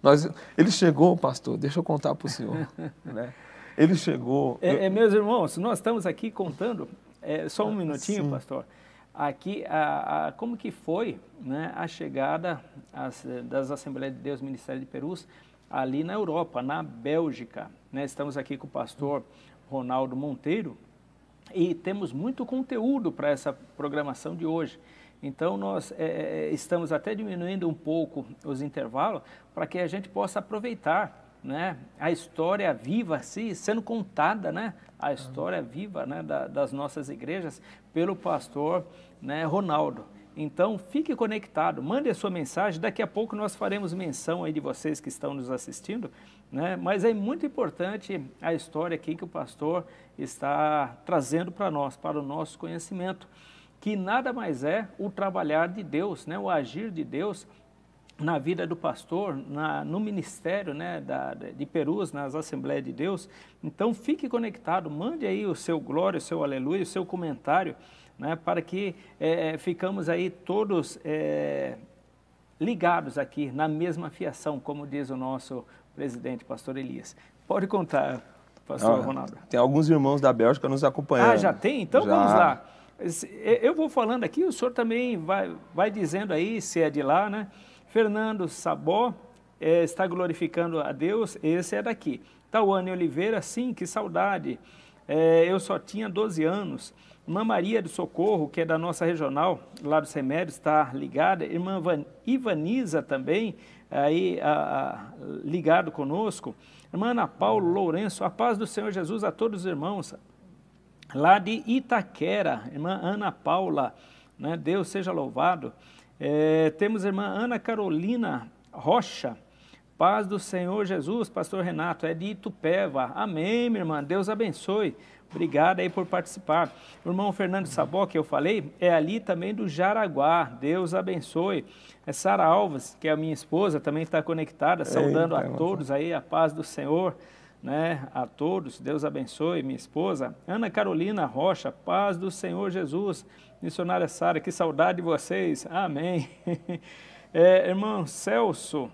Nós, ele chegou, pastor, deixa eu contar para o senhor. [laughs] né? Ele chegou. É, eu... É, meus irmãos, nós estamos aqui contando, é, só um ah, minutinho, Sim. pastor. Aqui, a, a, como que foi né, a chegada as, das Assembleias de Deus Ministério de Perus ali na Europa, na Bélgica. Né? Estamos aqui com o pastor Ronaldo Monteiro, e temos muito conteúdo para essa programação de hoje. Então, nós é, é, é, estamos até diminuindo um pouco os intervalos para que a gente possa aproveitar né, a história viva, se, sendo contada né, a história viva né, da, das nossas igrejas pelo pastor né, Ronaldo. Então, fique conectado, mande a sua mensagem. Daqui a pouco nós faremos menção aí de vocês que estão nos assistindo né? Mas é muito importante a história aqui que o pastor está trazendo para nós, para o nosso conhecimento, que nada mais é o trabalhar de Deus, né? o agir de Deus na vida do pastor, na, no ministério né, da, de Perus, nas Assembleias de Deus. Então fique conectado, mande aí o seu glória, o seu aleluia, o seu comentário, né, para que é, é ficamos aí todos é, ligados aqui na mesma fiação, como diz o nosso presidente, pastor Elias. Pode contar, pastor ah, Ronaldo. Tem alguns irmãos da Bélgica nos acompanhando. Ah, já tem? Então já. vamos lá. Eu vou falando aqui, o senhor também vai, vai dizendo aí, se é de lá, né? Fernando Sabó é, está glorificando a Deus, esse é daqui. Tauane Oliveira, sim, que saudade. É, eu só tinha 12 anos. Irmã Maria do Socorro, que é da nossa regional, lá dos Remédios, está ligada. Irmã Ivaniza também, aí a, a, ligado conosco, irmã Ana Paula Lourenço, a paz do Senhor Jesus a todos os irmãos, lá de Itaquera, irmã Ana Paula, né, Deus seja louvado. É, temos irmã Ana Carolina Rocha, paz do Senhor Jesus, pastor Renato, é de Itupeva, amém, minha irmã, Deus abençoe. Obrigado aí por participar. O irmão Fernando Sabó, que eu falei, é ali também do Jaraguá. Deus abençoe. É Sara Alves, que é a minha esposa, também está conectada, saudando Eita, a todos aí, a paz do Senhor. Né, a todos, Deus abençoe minha esposa, Ana Carolina Rocha, paz do Senhor Jesus, missionária Sara, que saudade de vocês, amém. [laughs] É, irmão Celso,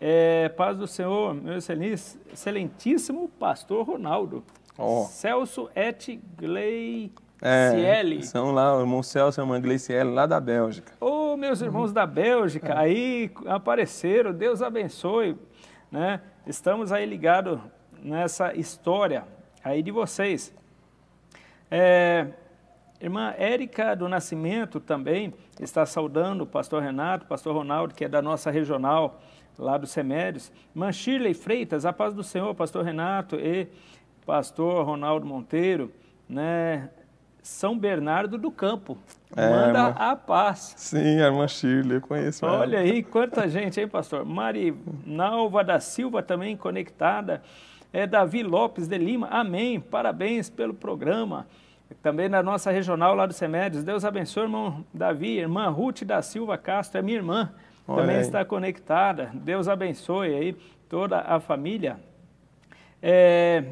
é, paz do Senhor, meu excelentíssimo pastor Ronaldo. Oh. Celso et Glei. É, são lá, o irmão Celso e a irmã Gleiciele, lá da Bélgica. Ô, oh, meus irmãos da Bélgica, é. aí apareceram, Deus abençoe, né? Estamos aí ligados nessa história aí de vocês. É, irmã Érica do Nascimento também está saudando o pastor Renato, o pastor Ronaldo, que é da nossa regional lá dos Semédios. Irmã Shirley Freitas, a paz do Senhor, pastor Renato e pastor Ronaldo Monteiro, né? São Bernardo do Campo. É, manda irmã... a paz. Sim, a irmã Shirley, eu conheço Olha ela. Olha aí, [laughs] quanta gente, hein, pastor? Mari Nalva da Silva também conectada. É, Davi Lopes de Lima, amém. Parabéns pelo programa. Também na nossa regional lá do Semédios. Deus abençoe, irmão Davi. Irmã Ruth da Silva Castro, é minha irmã. Olha também aí. está conectada. Deus abençoe aí toda a família. É,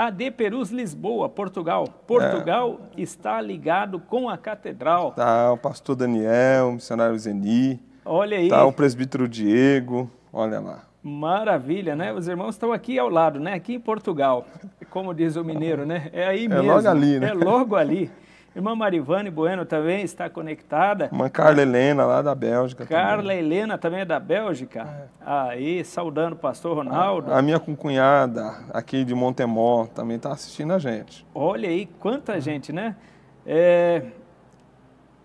a de Perus Lisboa, Portugal. Portugal é. está ligado com a catedral. Tá, o pastor Daniel, o missionário Zeni. Olha aí. Tá o presbítero Diego, olha lá. Maravilha, né? Os irmãos estão aqui ao lado, né? Aqui em Portugal, como diz o mineiro, né? É aí é mesmo. É logo ali, né? É logo ali. [laughs] Irmã Marivane Bueno também está conectada. Irmã Carla Helena, lá da Bélgica. Carla também. Helena também é da Bélgica. É. Aí, saudando o pastor Ronaldo. A, a minha cunhada, aqui de Montemor, também está assistindo a gente. Olha aí, quanta uhum. gente, né? É,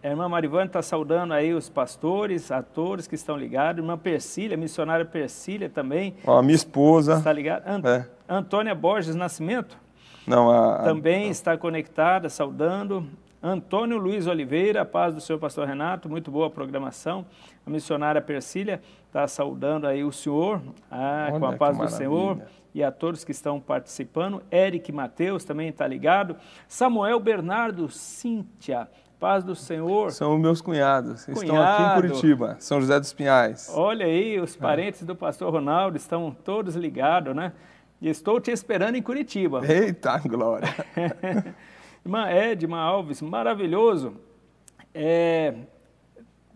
a irmã Marivane está saudando aí os pastores, atores que estão ligados. Irmã Persília, missionária Persília também. Ó, minha esposa. Está ligada? é. Antônia Borges Nascimento. Não, a, a, Também está conectada, saudando. Antônio Luiz Oliveira, paz do seu pastor Renato, muito boa a programação. A missionária Persília está saudando aí o senhor, ah, com a paz do Senhor e a todos que estão participando. Eric Mateus também está ligado. Samuel Bernardo Cíntia, paz do Senhor. São meus cunhados, Cunhado. estão aqui em Curitiba, São José dos Pinhais. Olha aí, os parentes é. do pastor Ronaldo estão todos ligados, né? Estou te esperando em Curitiba. [laughs] Eita, Glória! [laughs] Irmã Edma Alves, maravilhoso. É,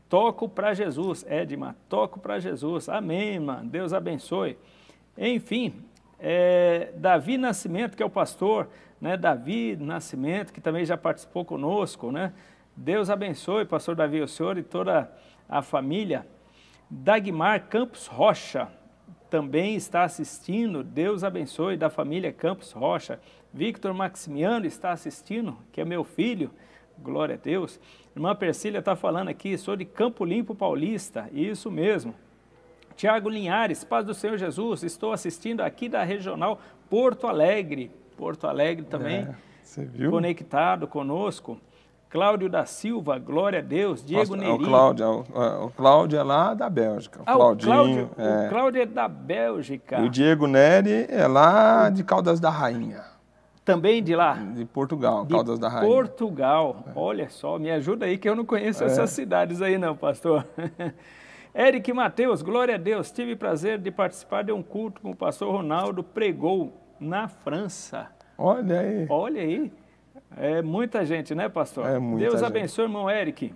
toco para Jesus, Edma, toco para Jesus. Amém, irmã. Deus abençoe. Enfim, é, Davi Nascimento, que é o pastor, né? Davi Nascimento, que também já participou conosco, né? Deus abençoe, pastor Davi, o senhor e toda a família. Dagmar Campos Rocha, também está assistindo. Deus abençoe, da família Campos Rocha. Victor Maximiano está assistindo, que é meu filho. Glória a Deus. Irmã Persília está falando aqui, sou de Campo Limpo Paulista. Isso mesmo. Tiago Linhares, paz do Senhor Jesus, estou assistindo aqui da regional Porto Alegre. Porto Alegre também é, conectado conosco. Cláudio da Silva, glória a Deus. Diego Neri. É o Cláudio, é o, é, o Cláudio é lá da Bélgica. O ah, Claudinho, o Cláudio, é. o Cláudio é da Bélgica. E o Diego Neri é lá de Caldas da Rainha. Também de lá? De Portugal, de Caldas da Rainha. Portugal, é. olha só, me ajuda aí que eu não conheço é. essas cidades aí não, pastor. [laughs] Eric Mateus, glória a Deus, tive prazer de participar de um culto com o pastor Ronaldo, pregou na França. Olha aí. Olha aí. É muita gente, né, pastor? É muita Deus gente. abençoe, irmão Eric.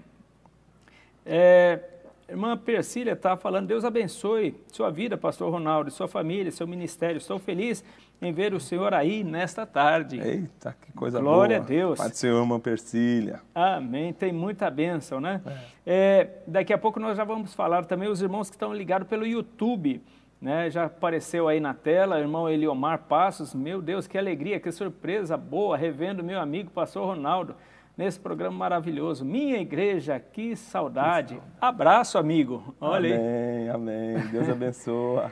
É, irmã Persília está falando, Deus abençoe sua vida, pastor Ronaldo, sua família, seu ministério. Estou feliz em ver o senhor aí nesta tarde. Eita, que coisa Glória boa. Glória a Deus. Pai do Senhor, irmã Persília. Amém, tem muita bênção, né? É. É, daqui a pouco nós já vamos falar também os irmãos que estão ligados pelo YouTube. Né, já apareceu aí na tela, irmão Eliomar Passos. Meu Deus, que alegria, que surpresa boa, revendo meu amigo pastor Ronaldo nesse programa maravilhoso. Minha igreja, que saudade. Abraço, amigo. Olha amém, aí. Amém, Deus [laughs] abençoa.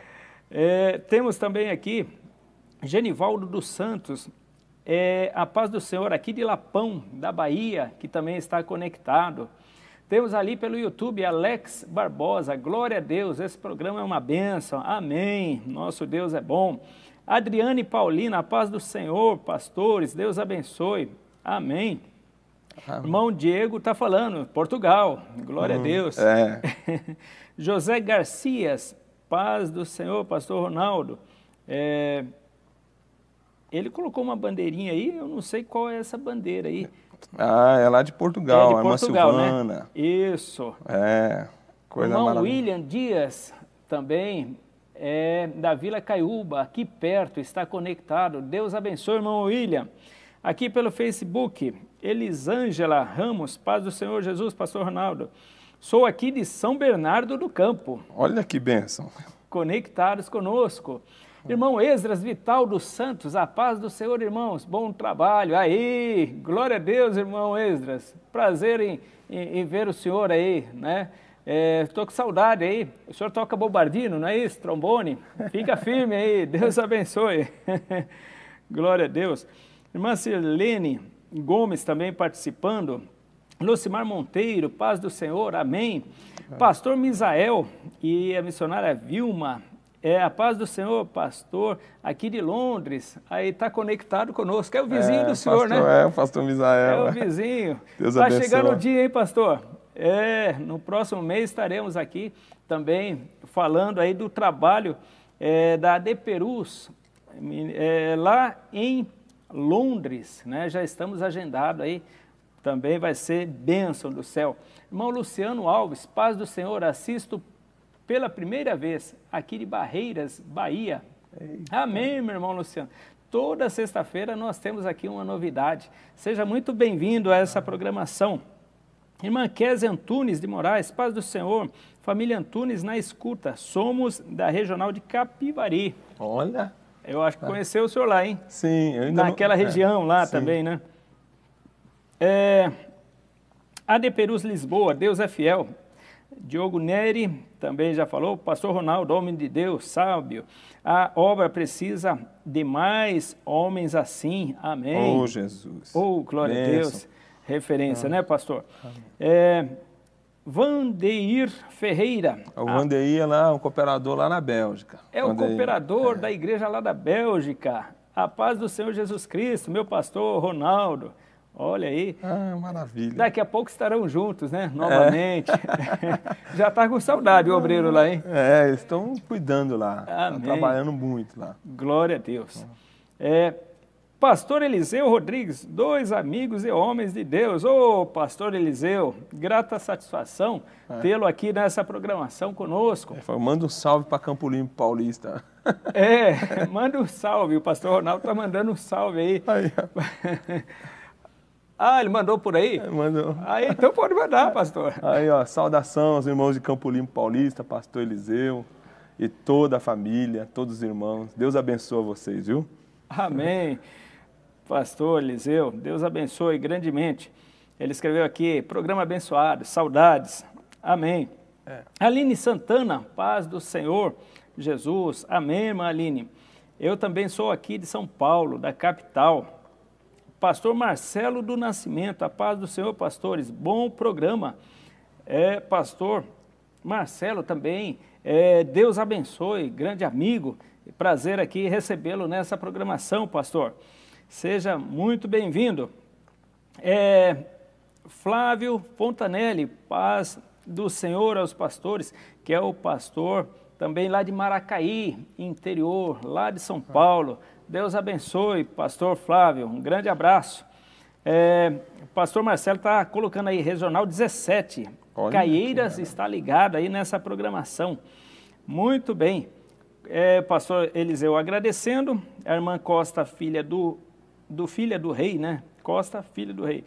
é, temos também aqui Genivaldo dos Santos. É, a paz do Senhor aqui de Lapão, da Bahia, que também está conectado. Temos ali pelo YouTube Alex Barbosa. Glória a Deus, esse programa é uma benção. Amém. Nosso Deus é bom. Adriane Paulina, a paz do Senhor, pastores, Deus abençoe. Amém. Amém. Irmão Diego está falando, Portugal, glória hum, a Deus. É. [laughs] José Garcias, paz do Senhor, pastor Ronaldo. É, ele colocou uma bandeirinha aí, eu não sei qual é essa bandeira aí. Ah, é lá de Portugal, é, de é Portugal, né? Isso. É, coisa Irmão William Dias também é da Vila Caiúba, aqui perto, está conectado. Deus abençoe, irmão William. Aqui pelo Facebook, Elisângela Ramos, paz do Senhor Jesus, pastor Ronaldo. Sou aqui de São Bernardo do Campo. Olha que bênção. Conectados conosco. Irmão Esdras Vital dos Santos, a paz do Senhor, irmãos. Bom trabalho. Aí, glória a Deus, irmão Esdras. Prazer em, em, em ver o senhor aí, né? Estou é, com saudade aí. O senhor toca bombardino, não é isso? Trombone? Fica firme aí. [laughs] Deus abençoe. [laughs] Glória a Deus. Irmã Sirlene Gomes também participando. Lucimar Monteiro, paz do Senhor, amém. Pastor Misael e a missionária Vilma é, a paz do Senhor, pastor, aqui de Londres, aí está conectado conosco. É o vizinho é, do senhor, né? pastor, né? É, o pastor Misael. É o vizinho. [laughs] Deus tá abençoe. chegando o dia, hein, pastor? É, no próximo mês estaremos aqui também falando aí do trabalho é, da AD Perus, é, lá em Londres, né? Já estamos agendados aí, também vai ser bênção do céu. Irmão Luciano Alves, paz do Senhor, assisto pela primeira vez aqui de Barreiras, Bahia. Eita. Amém, meu irmão Luciano. Toda sexta-feira nós temos aqui uma novidade. Seja muito bem-vindo a essa programação. Irmã Kézia Antunes de Moraes, paz do Senhor, família Antunes na escuta, somos da regional de Capivari. Olha! Eu acho que conheceu o senhor lá, hein? Sim, eu ainda Naquela não... região é, lá sim. também, né? É... de Perus Lisboa, Deus é fiel, Diogo Neri também já falou, pastor Ronaldo, homem de Deus, sábio. A obra precisa de mais homens assim. Amém. Oh, Jesus. Oh, glória Benção. a Deus. Referência, né, pastor? É, Vandeir Ferreira. O Vandeir é lá, um cooperador lá na Bélgica. É Vandeir. o cooperador é. da igreja lá da Bélgica. A paz do Senhor Jesus Cristo, meu pastor Ronaldo. Olha aí. Ah, maravilha. Daqui a pouco estarão juntos, né? É. Novamente. É. [laughs] Já está com saudade o obreiro lá, hein? É, estão cuidando lá. Tá Amém. Estão trabalhando muito lá. Glória a Deus. É, pastor Eliseu Rodrigues, dois amigos e homens de Deus. Ô, oh, pastor Eliseu, grata satisfação é. tê-lo aqui nessa programação conosco. É, manda um salve para Campo Limpo Paulista. É, manda um salve. O pastor Ronaldo está mandando um salve aí. aí [laughs] Ah, ele mandou por aí? É, mandou. Aí então pode mandar, pastor. Aí, ó, saudação aos irmãos de Campo Limpo Paulista, pastor Eliseu e toda a família, todos os irmãos. Deus abençoe vocês, viu? Amém. Pastor Eliseu, Deus abençoe grandemente. Ele escreveu aqui, programa abençoado, saudades. Amém. É. Aline Santana, paz do Senhor Jesus. Amém, irmã Aline. Eu também sou aqui de São Paulo, da capital. Pastor Marcelo do Nascimento, a paz do Senhor, pastores, bom programa. É, pastor Marcelo também, é, Deus abençoe, grande amigo, prazer aqui recebê-lo nessa programação, pastor. Seja muito bem-vindo. É, Flávio Fontanelli, paz do Senhor aos pastores, que é o pastor também lá de Maracaí, interior, lá de São ah. Paulo. Deus abençoe, pastor Flávio, um grande abraço. É, pastor Marcelo está colocando aí Regional 17. Olha Caieiras está ligado aí nessa programação. Muito bem. É, pastor Eliseu agradecendo. A irmã Costa, filha do, do filha do rei, né? Costa, filha do rei.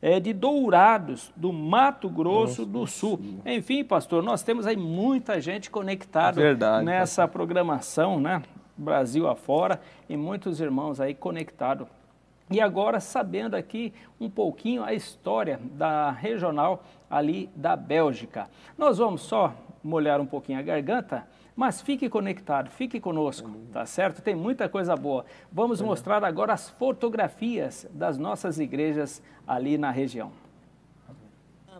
É de Dourados, do Mato Grosso Nossa, do Sul. Enfim, pastor, nós temos aí muita gente conectada é nessa pastor. programação, né? Brasil afora e muitos irmãos aí conectados. E agora, sabendo aqui um pouquinho a história da regional ali da Bélgica. Nós vamos só molhar um pouquinho a garganta, mas fique conectado, fique conosco, tá certo? Tem muita coisa boa. Vamos é. mostrar agora as fotografias das nossas igrejas ali na região.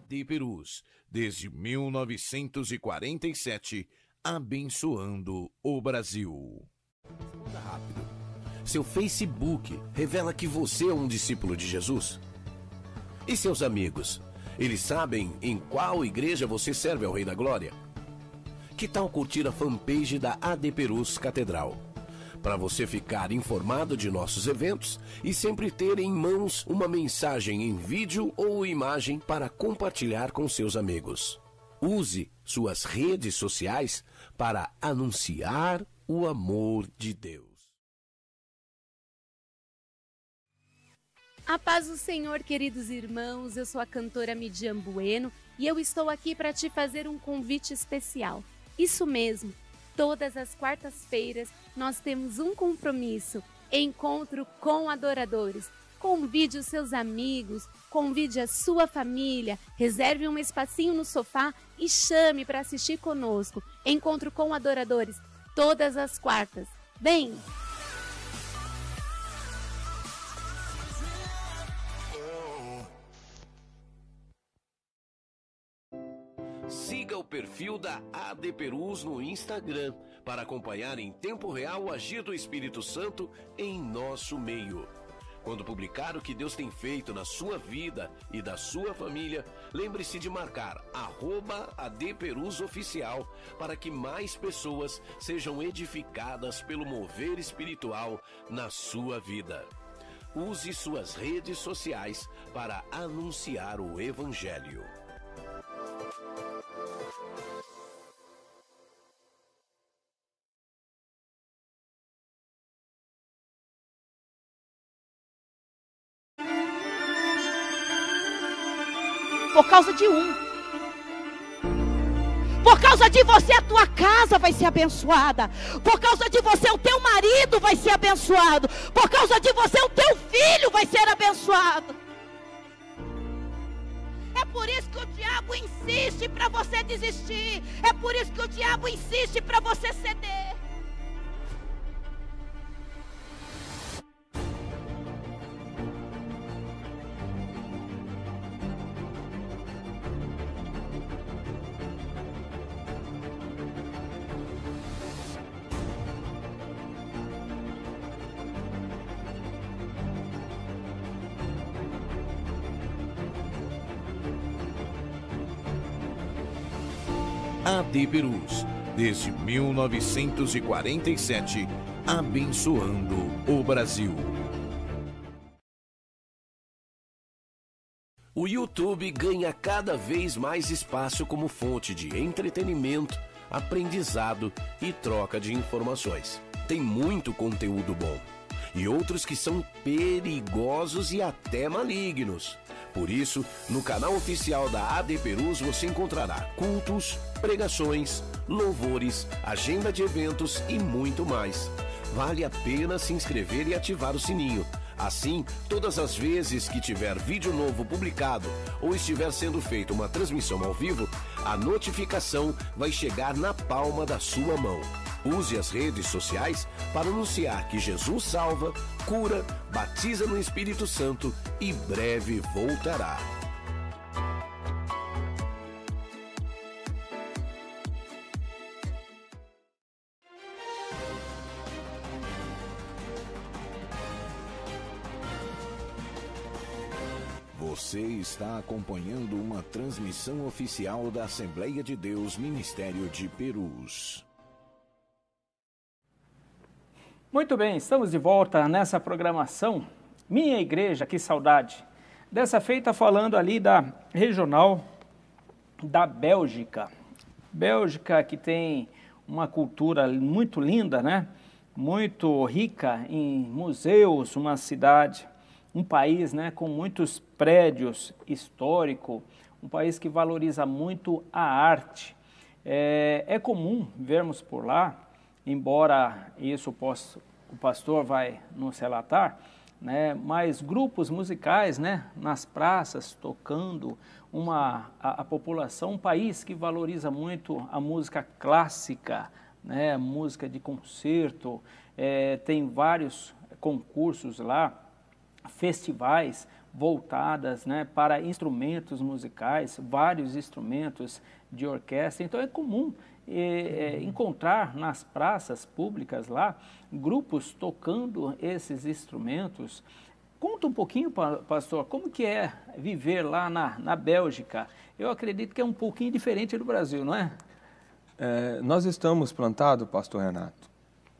De Perus, desde 1947, abençoando o Brasil. Responda rápido. Seu Facebook revela que você é um discípulo de Jesus? E seus amigos? Eles sabem em qual igreja você serve ao Rei da Glória? Que tal curtir a fanpage da AD Perus Catedral? Para você ficar informado de nossos eventos e sempre ter em mãos uma mensagem em vídeo ou imagem para compartilhar com seus amigos. Use suas redes sociais para anunciar o amor de Deus. A paz do Senhor, queridos irmãos, eu sou a cantora Midian Bueno e eu estou aqui para te fazer um convite especial. Isso mesmo, todas as quartas-feiras nós temos um compromisso: encontro com adoradores. Convide os seus amigos, convide a sua família, reserve um espacinho no sofá e chame para assistir conosco. Encontro com adoradores todas as quartas. Bem, Siga o perfil da AD Perus no Instagram para acompanhar em tempo real o agir do Espírito Santo em nosso meio. Quando publicar o que Deus tem feito na sua vida e da sua família, Lembre-se de marcar arroba Oficial para que mais pessoas sejam edificadas pelo mover espiritual na sua vida. Use suas redes sociais para anunciar o Evangelho. por causa de um. Por causa de você, a tua casa vai ser abençoada. Por causa de você, o teu marido vai ser abençoado. Por causa de você, o teu filho vai ser abençoado. É por isso que o diabo insiste para você desistir. É por isso que o diabo insiste para você ceder. de Perus, desde 1947, abençoando o Brasil. O YouTube ganha cada vez mais espaço como fonte de entretenimento, aprendizado e troca de informações. Tem muito conteúdo bom e outros que são perigosos e até malignos. Por isso, no canal oficial da AD Perus você encontrará cultos, pregações, louvores, agenda de eventos e muito mais. Vale a pena se inscrever e ativar o sininho. Assim, todas as vezes que tiver vídeo novo publicado ou estiver sendo feita uma transmissão ao vivo, a notificação vai chegar na palma da sua mão. Use as redes sociais para anunciar que Jesus salva, cura, batiza no Espírito Santo e breve voltará. Você está acompanhando uma transmissão oficial da Assembleia de Deus Ministério de Perus. Muito bem, estamos de volta nessa programação. Minha igreja, que saudade. Dessa feita falando ali da regional da Bélgica. Bélgica que tem uma cultura muito linda, né? Muito rica em museus, uma cidade, um país, né, com muitos prédios histórico, um país que valoriza muito a arte. É, é comum vermos por lá embora isso o pastor vai nos relatar, né, mas grupos musicais né, nas praças tocando uma, a, a, população, um país que valoriza muito a música clássica, né, música de concerto, é, tem vários concursos lá, festivais voltadas né, para instrumentos musicais, vários instrumentos de orquestra, então é comum é, encontrar nas praças públicas lá grupos tocando esses instrumentos. Conta um pouquinho, pastor, como que é viver lá na, na Bélgica? Eu acredito que é um pouquinho diferente do Brasil, não é? é nós estamos plantados, pastor Renato,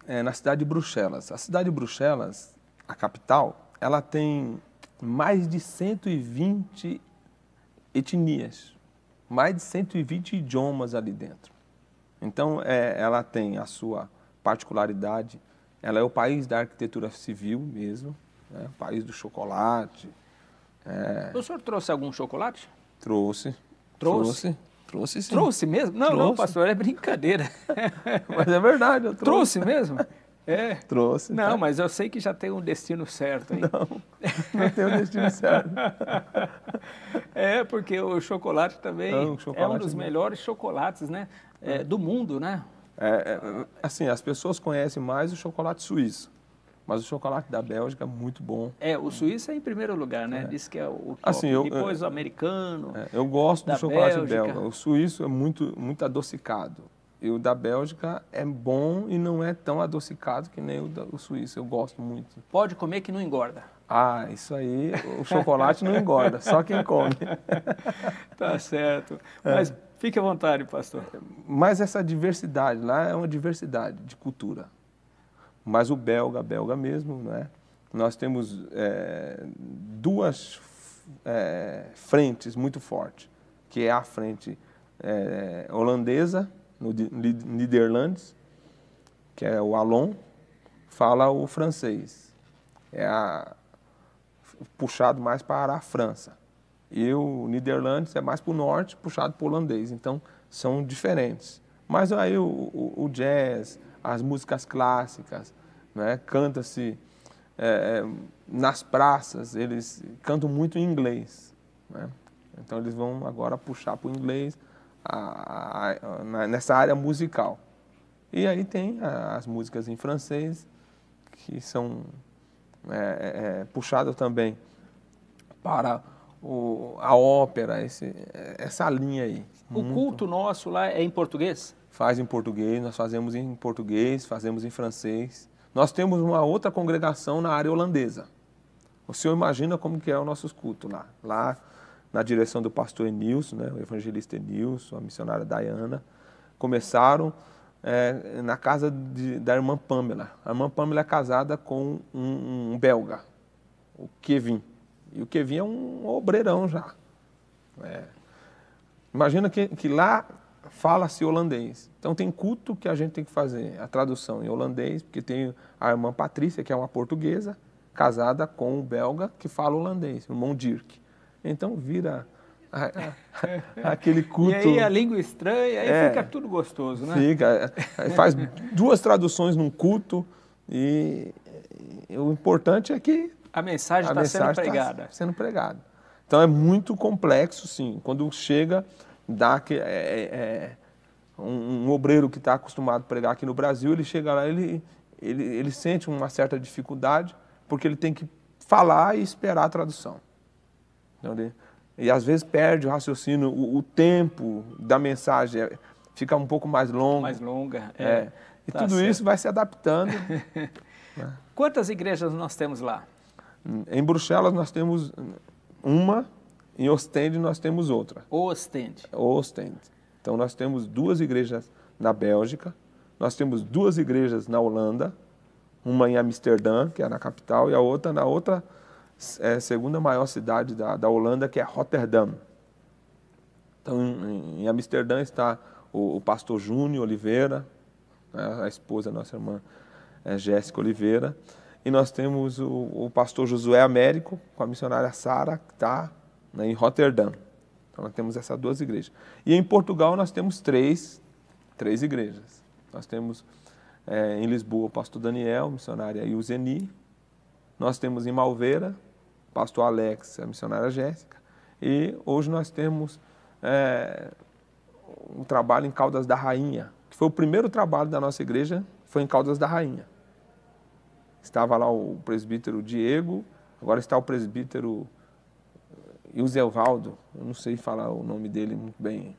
é, na cidade de Bruxelas. A cidade de Bruxelas, a capital, ela tem mais de 120 etnias, mais de 120 idiomas ali dentro. Então, é, ela tem a sua particularidade, ela é o país da arquitetura civil mesmo, né? o país do chocolate. É... O senhor trouxe algum chocolate? Trouxe. Trouxe? Trouxe, trouxe sim. Trouxe mesmo? Não, trouxe. não, pastor, é brincadeira. [laughs] mas é verdade, eu trouxe. Trouxe mesmo? É. Trouxe. Não, tá? mas eu sei que já tem um destino certo. Hein? Não, não tem um destino certo. [laughs] é, porque o chocolate também não, o chocolate é um dos mesmo. melhores chocolates, né? É, é, do mundo, né? É, é, assim, as pessoas conhecem mais o chocolate suíço, mas o chocolate da Bélgica é muito bom. É, o suíço é em primeiro lugar, né? É. Diz que é o top. Assim, eu, Depois é, o americano. É, eu gosto do chocolate Bélgica. belga. O suíço é muito, muito adocicado. E o da Bélgica é bom e não é tão adocicado que nem o, da, o suíço. Eu gosto muito. Pode comer que não engorda. Ah, isso aí, o chocolate não engorda, só quem come. [laughs] tá certo. Mas Fique à vontade, pastor. Mas essa diversidade lá é uma diversidade de cultura. Mas o belga, belga mesmo, né? nós temos é, duas é, frentes muito fortes, que é a frente é, holandesa, no Niderlandes, que é o Alon, fala o francês. É a, puxado mais para a França. E o Niderlandes é mais para o norte, puxado para o holandês. Então, são diferentes. Mas aí o, o, o jazz, as músicas clássicas, né? canta-se é, é nas praças, eles cantam muito em inglês. Né? Então, eles vão agora puxar para o inglês a, a, a, nessa área musical. E aí tem as músicas em francês, que são é, é, é puxadas também para o, a ópera, esse, essa linha aí. O Muito. culto nosso lá é em português? Faz em português, nós fazemos em português, fazemos em francês. Nós temos uma outra congregação na área holandesa. O senhor imagina como que é o nosso culto lá. Lá, na direção do pastor Enilson, né, o evangelista Enilson, a missionária Diana, começaram é, na casa de, da irmã Pamela. A irmã Pamela é casada com um, um belga, o Kevin. E o Kevin é um obreirão já. É. Imagina que, que lá fala-se holandês. Então tem culto que a gente tem que fazer, a tradução em holandês, porque tem a irmã Patrícia, que é uma portuguesa, casada com um belga que fala holandês, o irmão Dirk. Então vira a, a, [laughs] é. [laughs] aquele culto. E aí a língua estranha, aí é, fica tudo gostoso, né? Fica. É, faz [laughs] duas traduções num culto e, e o importante é que a mensagem está sendo tá pregada. Tá sendo pregada. Então é muito complexo, sim. Quando chega, dá que é, é, é um, um, obreiro que está acostumado a pregar aqui no Brasil, ele chega lá, ele, ele, ele sente uma certa dificuldade, porque ele tem que falar e esperar a tradução. Entendeu? E às vezes perde o raciocínio, o, o tempo da mensagem é, fica um pouco mais longo. Mais longa, é. é. E tá tudo certo. isso vai se adaptando. [laughs] Né? Quantas igrejas nós temos lá? Em Bruxelas nós temos uma, em Ostende nós temos outra. Ostende. Ostende. Então nós temos duas igrejas na Bélgica, nós temos duas igrejas na Holanda, uma em Amsterdã, que é na capital, e a outra na outra é, segunda maior cidade da, da Holanda, que é Rotterdam. Então, em, em Amsterdã está o, o pastor Júnior Oliveira, né, a, esposa da nossa irmã é, Jéssica Oliveira, e nós temos o, o pastor Josué Américo com a missionária Sara, que está né, em Roterdã. Então nós temos essas duas igrejas. E em Portugal nós temos três, três igrejas. Nós temos é, em Lisboa o pastor Daniel, missionária Ilzeni. Nós temos em Malveira, o pastor Alex, a missionária Jéssica. E hoje nós temos é, um trabalho em Caldas da Rainha, que foi o primeiro trabalho da nossa igreja, foi em Caldas da Rainha. Estava lá o presbítero Diego, agora está o presbítero eh, Ilzevaldo, eu não sei falar o nome dele muito bem.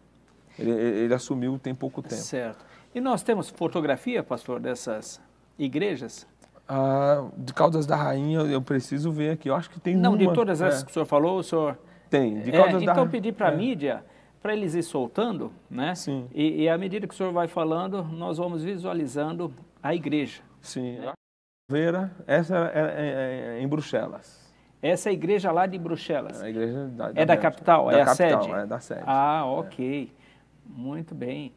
Ele, ele assumiu tem pouco tempo. Certo. E nós temos fotografia, pastor, dessas igrejas? Ah, de Caldas da Rainha, eu preciso ver aqui. Eu acho que tem Não, uma. de todas essas é. que o senhor falou, o senhor... Tem, de é, Caldas é, da então Rainha. Então pedi para a é. mídia, para eles ir soltando, né? Sim. E, e à medida que o senhor vai falando, nós vamos visualizando a igreja. Sim. Né? Oliveira, essa é, é, é, é, em Bruxelas. Essa é a igreja lá de Bruxelas. É a igreja da, da, é da capital, da é capital, sede? É da sede. Ah, ok. Muito bem.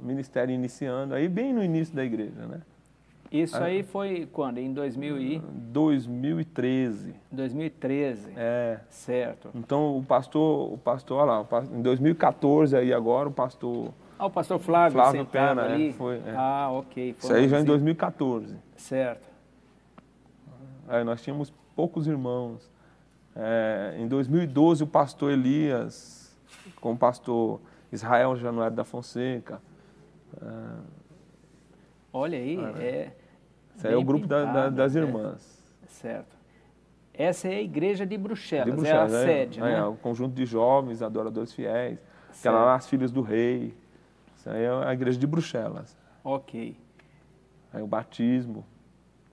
O ministério iniciando, aí bem no início da igreja, né? Isso ah. aí, foi quando? Em 2000 e... 2013. 2013. É. Certo. Então o pastor, o pastor, olha lá, em 2014 aí agora o pastor... Ah, o pastor Flávio, Flávio Pena, ali. É, foi, é. Ah, ok. Foi Isso aí já em 2014. Certo. É, nós tínhamos poucos irmãos. É, em 2012, o pastor Elias, com o pastor Israel Januário da Fonseca. É, Olha aí, é. Esse é o grupo pintado, da, da, das né? irmãs. certo. Essa é a igreja de Bruxelas, de Bruxelas é a né? sede, né? É, o conjunto de jovens adoradores fiéis, que eram lá as filhas do rei. Isso aí é a igreja de Bruxelas. Ok. Aí o batismo.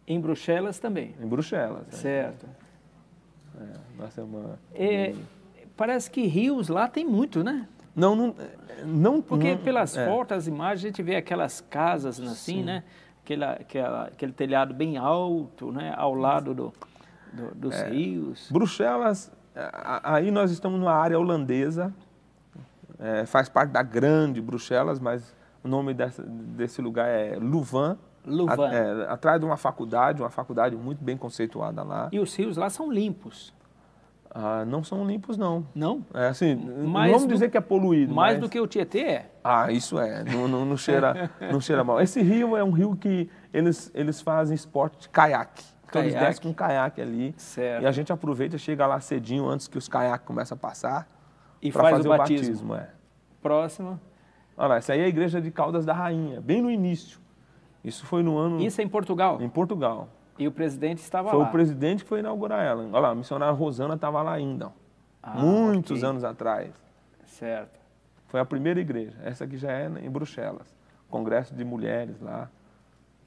Em Bruxelas também. Em Bruxelas. É. Certo. É. nossa, é uma... É, parece que rios lá tem muito, né? Não, não... não Porque não, pelas é. fotos, as imagens, a gente vê aquelas casas assim, Sim. né? Aquela, aquela, aquele telhado bem alto, né? Ao lado do, do dos é. rios. Bruxelas, aí nós estamos numa área holandesa, é, faz parte da grande Bruxelas, mas o nome dessa, desse lugar é Louvain, Luvan. A, é, atrás de uma faculdade, uma faculdade muito bem conceituada lá. E os rios lá são limpos. Ah, não são limpos, não. Não? É assim, mais não vamos do, dizer que é poluído. Mais mas... do que o Tietê é? Ah, isso é. Não, não, não cheira, [laughs] não cheira mal. Esse rio é um rio que eles, eles fazem esporte de caiaque. Então eles descem com um caiaque ali. Certo. E a gente aproveita, chega lá cedinho, antes que os caiaques começam a passar. E faz fazer o batismo. O batismo é. Próximo. Olha lá, essa aí é a igreja de Caldas da Rainha, bem no início. Isso foi no ano. Isso é em Portugal? Em Portugal. E o presidente estava foi lá? Foi o presidente que foi inaugurar ela. Olha lá, a missionária Rosana estava lá ainda. Ah, muitos okay. anos atrás. Certo. Foi a primeira igreja. Essa aqui já é em Bruxelas. Congresso de mulheres lá.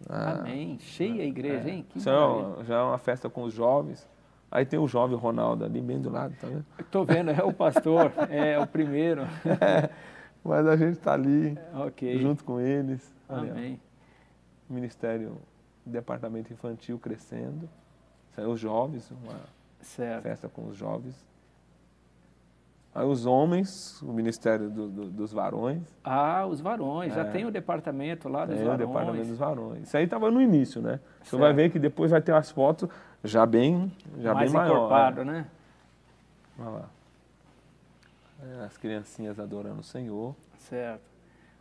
Ah, Amém. Cheia a igreja, é. hein? Que então, já é uma festa com os jovens. Aí tem o jovem Ronaldo ali, bem do lado, tá vendo? Estou vendo, é o pastor, [laughs] é o primeiro. É, mas a gente está ali, okay. junto com eles. Amém. Ministério Departamento Infantil crescendo, os jovens, uma certo. festa com os jovens. Aí os homens, o Ministério do, do, dos Varões. Ah, os Varões, é. já tem o departamento lá tem dos Varões. o departamento dos Varões. Isso aí estava no início, né? Certo. Você vai ver que depois vai ter as fotos já bem, já bem maior. Mais encorpado, é. né? Olha lá. As criancinhas adorando o Senhor. Certo.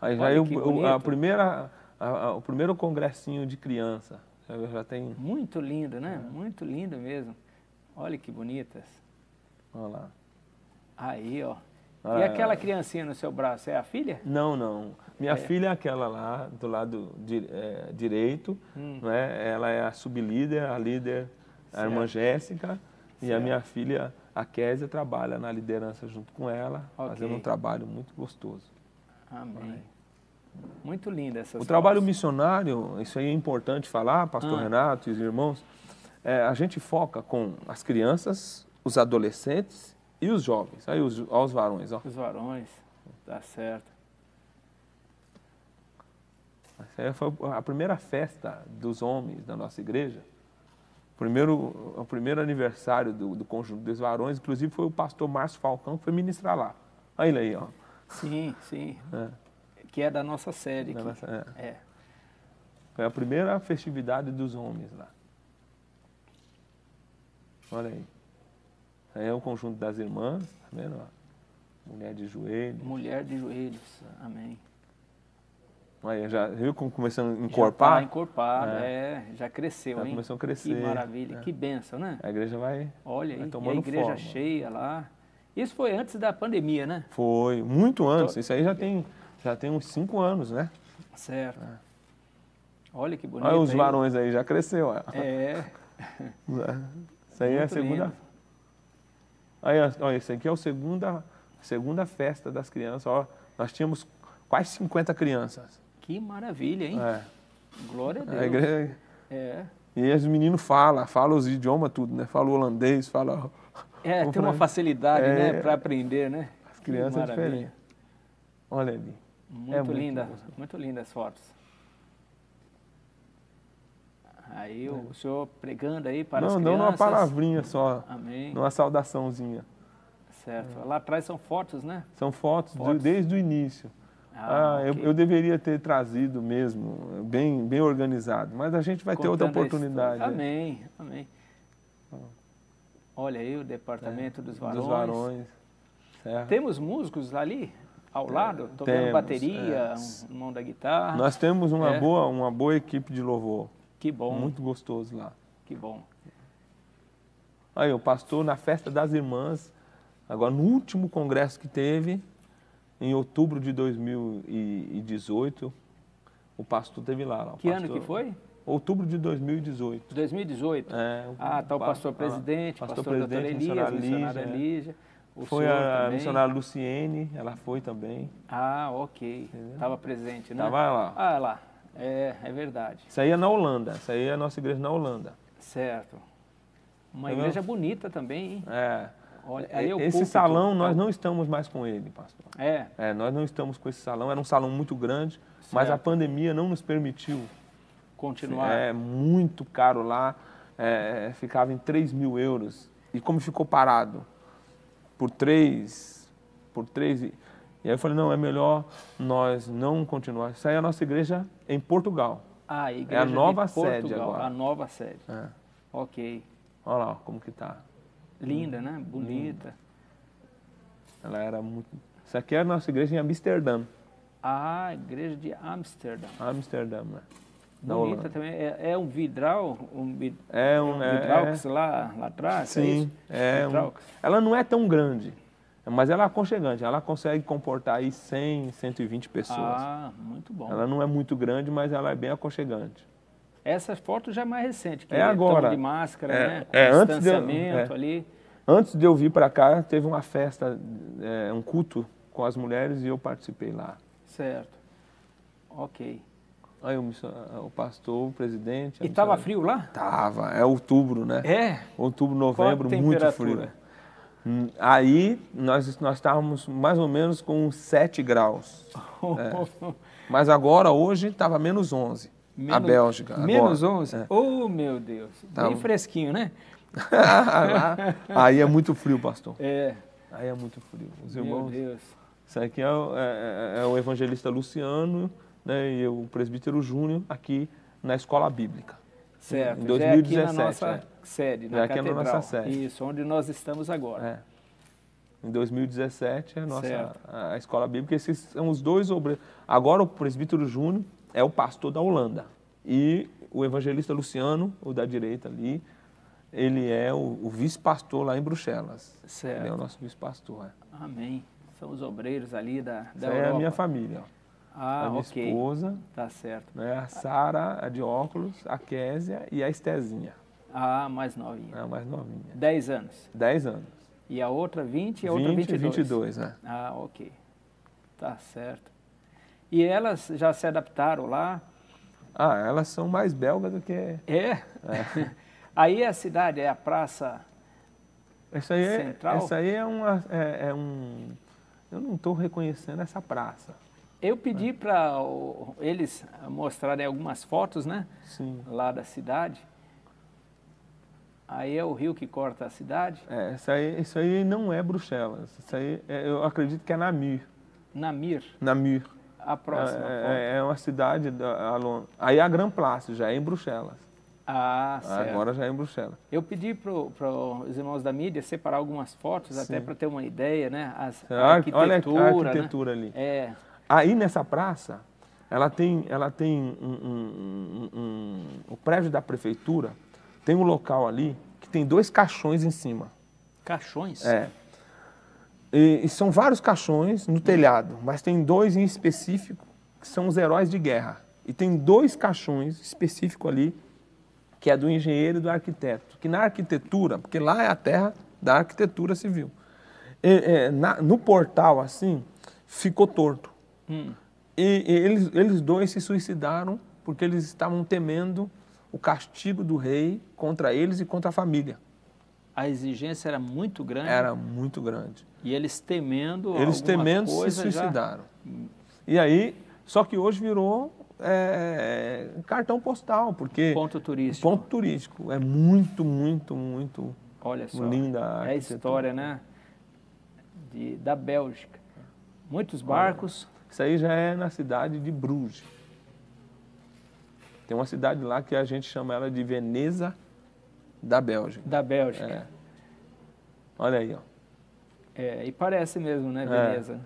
Aí já eu, a primeira a, a, o primeiro congressinho de criança. Já, já tem... Muito lindo, né? É. Muito lindo mesmo. Olha que bonitas. Olha lá. Aí, ó. Ah, e aquela criancinha no seu braço, é a filha? Não, não. Minha é. filha é aquela lá, do lado de, é, direito, hum. né? ela é a sublíder, a líder, certo. a irmã Jéssica. E a minha filha, a Késia, trabalha na liderança junto com ela, okay. fazendo um trabalho muito gostoso. Amém. Amém. Muito linda essa. O trabalho missionário, isso aí é importante falar, Pastor ah. Renato e os irmãos. É, a gente foca com as crianças, os adolescentes e os jovens. Aí os, ó, os varões, ó. Os varões, tá certo. Essa foi a primeira festa dos homens da nossa igreja. Primeiro, o primeiro aniversário do, do Conjunto dos Varões, inclusive foi o pastor Márcio Falcão que foi ministrar lá. Olha ele aí, ó. Sim, sim. É que é da nossa série. Da nossa, é. é. Foi a primeira festividade dos homens lá. Olha aí. Aí é o conjunto das irmãs, tá vendo? Mulher de joelhos. Mulher de joelhos, amém. Aí já viu como começando a encorpar? Já tá encorpado, é. é já cresceu, já hein? Começou a crescer. Que maravilha, é. que benção, né? A igreja vai. Olha aí, vai a igreja forma. cheia lá. Isso foi antes da pandemia, né? Foi, muito antes. Então, Isso aí já tem já tem uns 5 anos, né? Certo. É. Olha que bonito. Olha os varões aí, já cresceu. Olha. É. [laughs] Né? Isso aí Muito é a segunda. Aí, olha, isso aqui é a segunda, segunda festa das crianças. Ó, nós tínhamos quase 50 crianças. Que maravilha, hein? É. Glória a Deus. A igreja... É. E os meninos falam, falam os idiomas tudo, né? Fala holandês, fala... É, tem uma né? facilidade, né? é, né? Para aprender, né? As crianças é diferentes. Olha ali. Muito, é muito linda, muito linda as fotos. Aí é. o senhor pregando aí para não, as crianças. Não, não é uma palavrinha só. Amém. Uma é saudaçãozinha. Certo. É. Lá atrás são fotos, né? São fotos, fotos. desde o início. Ah, ah okay. eu, eu, deveria ter trazido mesmo, bem, bem organizado. Mas a gente vai Contando ter outra oportunidade. É. Amém, amém. Ah. Olha aí o departamento dos varões. Dos varões. Certo. Temos músicos ali? ao é, lado, tocando temos, bateria, é. mão da guitarra. Nós temos uma, é. boa, uma boa equipe de louvor. Que bom. Muito gostoso lá. Que bom. Aí, o pastor, na festa das irmãs, agora no último congresso que teve, em outubro de 2018, o pastor teve lá. lá que pastor, ano que foi? Outubro de 2018. 2018? É. O, ah, tá o pastor, presidente, pastor, pastor presidente, doutor Elias, Elisa. Elisa. O foi a também? missionária Luciene, ela foi também. Ah, ok. Estava presente, né? Estava lá. Ah, lá. É, é verdade. Isso aí é na Holanda. Isso aí é a nossa igreja na Holanda. Certo. Uma igreja bonita também, hein? É. Olha, aí é o esse salão, nós não estamos mais com ele, pastor. É. é. Nós não estamos com esse salão. Era um salão muito grande, certo. mas a pandemia não nos permitiu. Continuar. É, muito caro lá. É, é ficava em 3 mil euros. E como ficou parado, por três, por três. E aí eu falei, não, é melhor nós não continuar. Isso aí é a nossa igreja em Portugal. Ah, a igreja é a nova de Portugal, sede agora. A nova sede. É. Ok. Olha lá como que tá. Linda, né? Bonita. Linda. Hum. Ela era muito. Isso aqui é a nossa igreja em Amsterdã. Ah, igreja de Amsterdã. Amsterdã, né? Bonita também. É, é, um vidral, um, vid... é um, é, é, lá, lá atrás? É Sim, é, um, ela não é tão grande, mas ela é aconchegante. Ela consegue comportar aí 100, 120 pessoas. Ah, muito bom. Ela não é muito grande, mas ela é bem aconchegante. Essa foto já é mais recente. que é, é agora. de máscara, é, né? Com é, antes de, é. ali. Antes de eu vir para cá, teve uma festa, um culto com as mulheres e eu participei lá. Certo. Ok. Aí o, o pastor, o presidente. E estava frio lá? Tava, é outubro, né? É. Outubro, novembro, muito frio. Hum, aí nós nós estávamos mais ou menos com 7 graus. [laughs] é. Mas agora, hoje, estava menos 11. Menos, a Bélgica. Agora. Menos 11? É. Oh, meu Deus. Tá. Bem fresquinho, né? [laughs] Aí é muito frio, pastor. É. Aí é muito frio. Os irmãos. Meu Deus. Isso aqui é, é, é o evangelista Luciano né, e o presbítero Júnior aqui na Escola Bíblica. Certo, em 2017. É é. Já é aqui na nossa é. sede, na Catedral. é nossa sede. Isso, onde nós estamos agora. É. Em 2017, é a nossa a, Escola Bíblica, esses são os dois... Agora o presbítero Júnior é o pastor da Holanda e o evangelista Luciano, o da direita ali, ele é o, o vice-pastor lá em Bruxelas. Certo. Ele é o nosso vice-pastor. É. Amém. São os obreiros ali da, da Essa Europa. é a minha família. Ah, a minha okay. esposa. Tá certo. Né, a Sara, a de óculos, a Késia e a Estezinha. Ah, mais novinha. ah mais novinha. 10 anos. 10 anos. E a outra 20 e a 20, outra 22. 22, né? Ah, ok. Tá certo. E elas já se adaptaram lá? Ah, elas são mais belgas do que... É? é. [laughs] aí a cidade, é a praça essa aí é, central? É, essa aí é, uma, é, é um... Eu não estou reconhecendo essa praça. Eu pedi é. para eles mostrarem algumas fotos, né? Sim. Lá da cidade. Aí é o rio que corta a cidade. É, isso aí, isso aí não é Bruxelas. Isso aí, é, eu acredito que é Namir. Namir? Namir. A próxima é, é, é uma cidade, da, a, aí a Gran Place, já é em Bruxelas. Ah, certo. Agora já é em Bruxelas. Eu pedi para os irmãos da mídia separar algumas fotos, Sim. até para ter uma ideia, né? As, a, a arquitetura, olha a arquitetura né? ali. É. Aí nessa praça, ela tem, ela tem um, um, um, o prédio da prefeitura tem um local ali que tem dois caixões em cima. Caixões? É. E, e são vários caixões no telhado, mas tem dois em específico que são os heróis de guerra. E tem dois caixões específicos ali que é do engenheiro e do arquiteto. Que na arquitetura, porque lá é a terra da arquitetura civil, e, é, na, no portal assim ficou torto. Hum. E, e, eles, eles dois se suicidaram porque eles estavam temendo o castigo do rei contra eles e contra a família. A exigência era muito grande? Era muito grande. E eles temendo Eles temendo se suicidaram. Já... E aí, só que hoje virou é, é, cartão postal, porque... Ponto turístico. Ponto turístico. É muito, muito, muito Olha só, linda a É a história, né? De, da Bélgica. Muitos barcos... Olha isso aí já é na cidade de Bruges. Tem uma cidade lá que a gente chama ela de Veneza da Bélgica. Da Bélgica. É. Olha aí, ó. É, e parece mesmo, né, é. Veneza?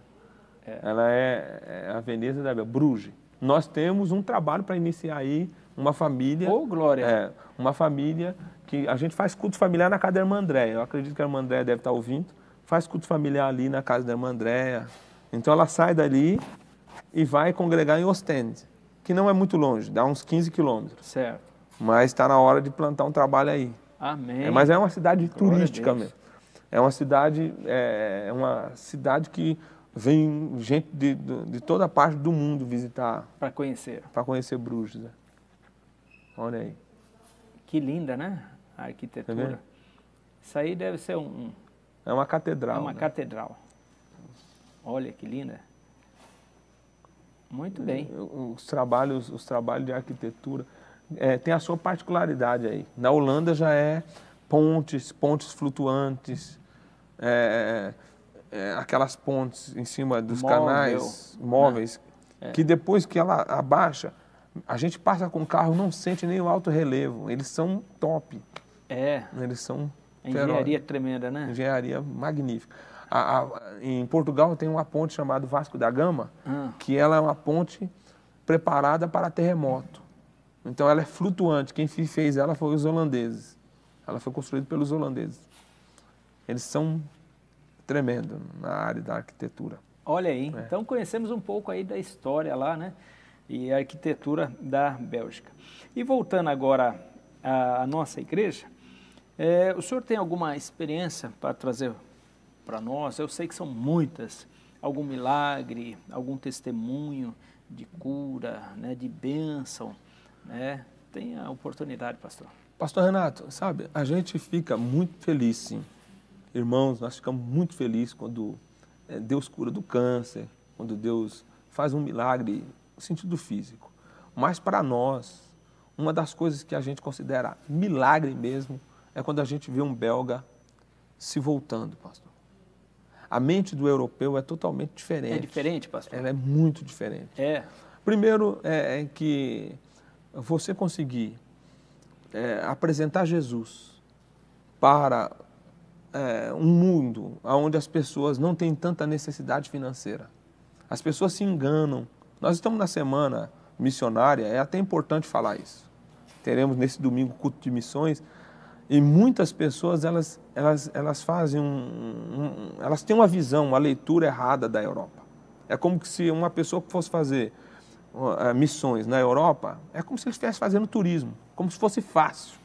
É. É. Ela é, a Veneza da Bélgica, Bruges. Nós temos um trabalho para iniciar aí uma família. Ô, oh, Glória. É, uma família que a gente faz culto familiar na casa da irmã Andréia. Eu acredito que a irmã Andréia deve estar tá ouvindo. Faz culto familiar ali na casa da irmã Andréia. Então ela sai dali e vai congregar em Ostende, que não é muito longe, dá uns 15 quilômetros. Certo. Mas está na hora de plantar um trabalho aí. Amém. É, mas é uma cidade Glória turística mesmo. É uma cidade, é, é uma cidade que vem gente de, de toda parte do mundo visitar. Para conhecer. Para conhecer Bruges. É. Olha aí. Que linda, né? A arquitetura. Tá Isso aí deve ser um. É uma catedral. É uma né? catedral. Olha que linda. Muito bem. Os trabalhos, os trabalhos de arquitetura é, tem a sua particularidade aí. Na Holanda já é pontes, pontes flutuantes, é, é, é aquelas pontes em cima dos Móvel, canais né? móveis, é. que depois que ela abaixa, a gente passa com o carro não sente nem o alto relevo. Eles são top. É. Eles são. Engenharia feroz. tremenda, né? Engenharia magnífica. A, a, em Portugal tem uma ponte chamada Vasco da Gama, ah. que ela é uma ponte preparada para terremoto. Então ela é flutuante. Quem fez ela foi os holandeses. Ela foi construída pelos holandeses. Eles são tremendo na área da arquitetura. Olha aí, é. então conhecemos um pouco aí da história lá, né? E a arquitetura da Bélgica. E voltando agora à, à nossa igreja, é, o senhor tem alguma experiência para trazer para nós, eu sei que são muitas, algum milagre, algum testemunho de cura, né, de bênção, né? Tem a oportunidade, pastor. Pastor Renato, sabe, a gente fica muito feliz, sim. Irmãos, nós ficamos muito felizes quando eh, Deus cura do câncer, quando Deus faz um milagre no sentido físico. Mas para nós, uma das coisas que a gente considera milagre mesmo é quando a gente vê um belga se voltando, pastor. A mente do europeu é totalmente diferente. É diferente, pastor? Ela é muito diferente. É. Primeiro, é, é que você conseguir é, apresentar Jesus para é, um mundo onde as pessoas não têm tanta necessidade financeira. As pessoas se enganam. Nós estamos na semana missionária, é até importante falar isso. Teremos nesse domingo culto de missões, e muitas pessoas elas, elas, elas fazem um, um, elas têm uma visão, uma leitura errada da Europa. É como se uma pessoa fosse fazer uh, missões na Europa, é como se ele estivesse fazendo turismo, como se fosse fácil.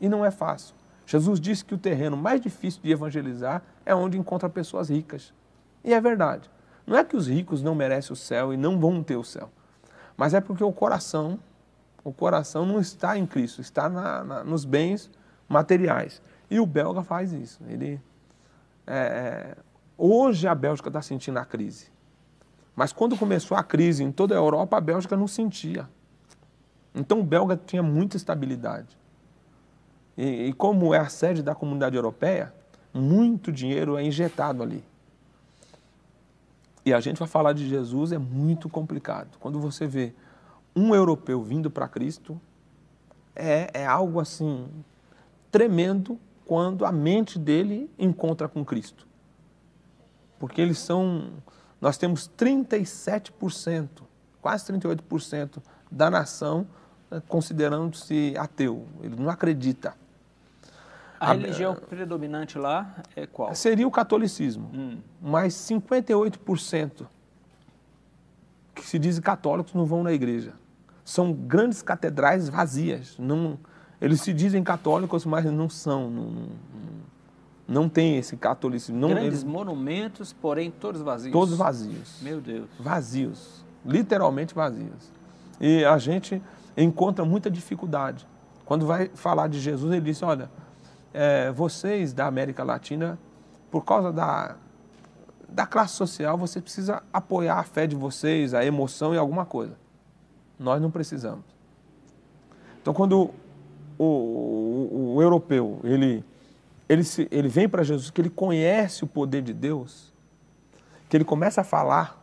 E não é fácil. Jesus disse que o terreno mais difícil de evangelizar é onde encontra pessoas ricas. E é verdade. Não é que os ricos não merecem o céu e não vão ter o céu, mas é porque o coração, o coração não está em Cristo, está na, na, nos bens materiais. E o belga faz isso. Ele, é, é hoje a Bélgica está sentindo a crise. Mas quando começou a crise em toda a Europa, a Bélgica não sentia. Então o belga tinha muita estabilidade. E, e como é a sede da comunidade europeia, muito dinheiro é injetado ali. E a gente vai falar de Jesus, é muito complicado. Quando você vê um europeu vindo para Cristo, é, é algo assim tremendo quando a mente dele encontra com Cristo. Porque eles são. Nós temos 37%, quase 38% da nação né, considerando-se ateu. Ele não acredita. A, a religião a, predominante lá é qual? Seria o catolicismo. Hum. Mas 58% que se dizem católicos não vão na igreja. São grandes catedrais vazias. Não, eles se dizem católicos, mas não são. Não, não tem esse catolicismo. Não, Grandes eles... monumentos, porém todos vazios. Todos vazios. Meu Deus. Vazios. Literalmente vazios. E a gente encontra muita dificuldade. Quando vai falar de Jesus, ele disse: Olha, é, vocês da América Latina, por causa da, da classe social, você precisa apoiar a fé de vocês, a emoção e alguma coisa. Nós não precisamos. Então, quando o, o, o europeu, ele, ele, se, ele vem para Jesus, que ele conhece o poder de Deus, que ele começa a falar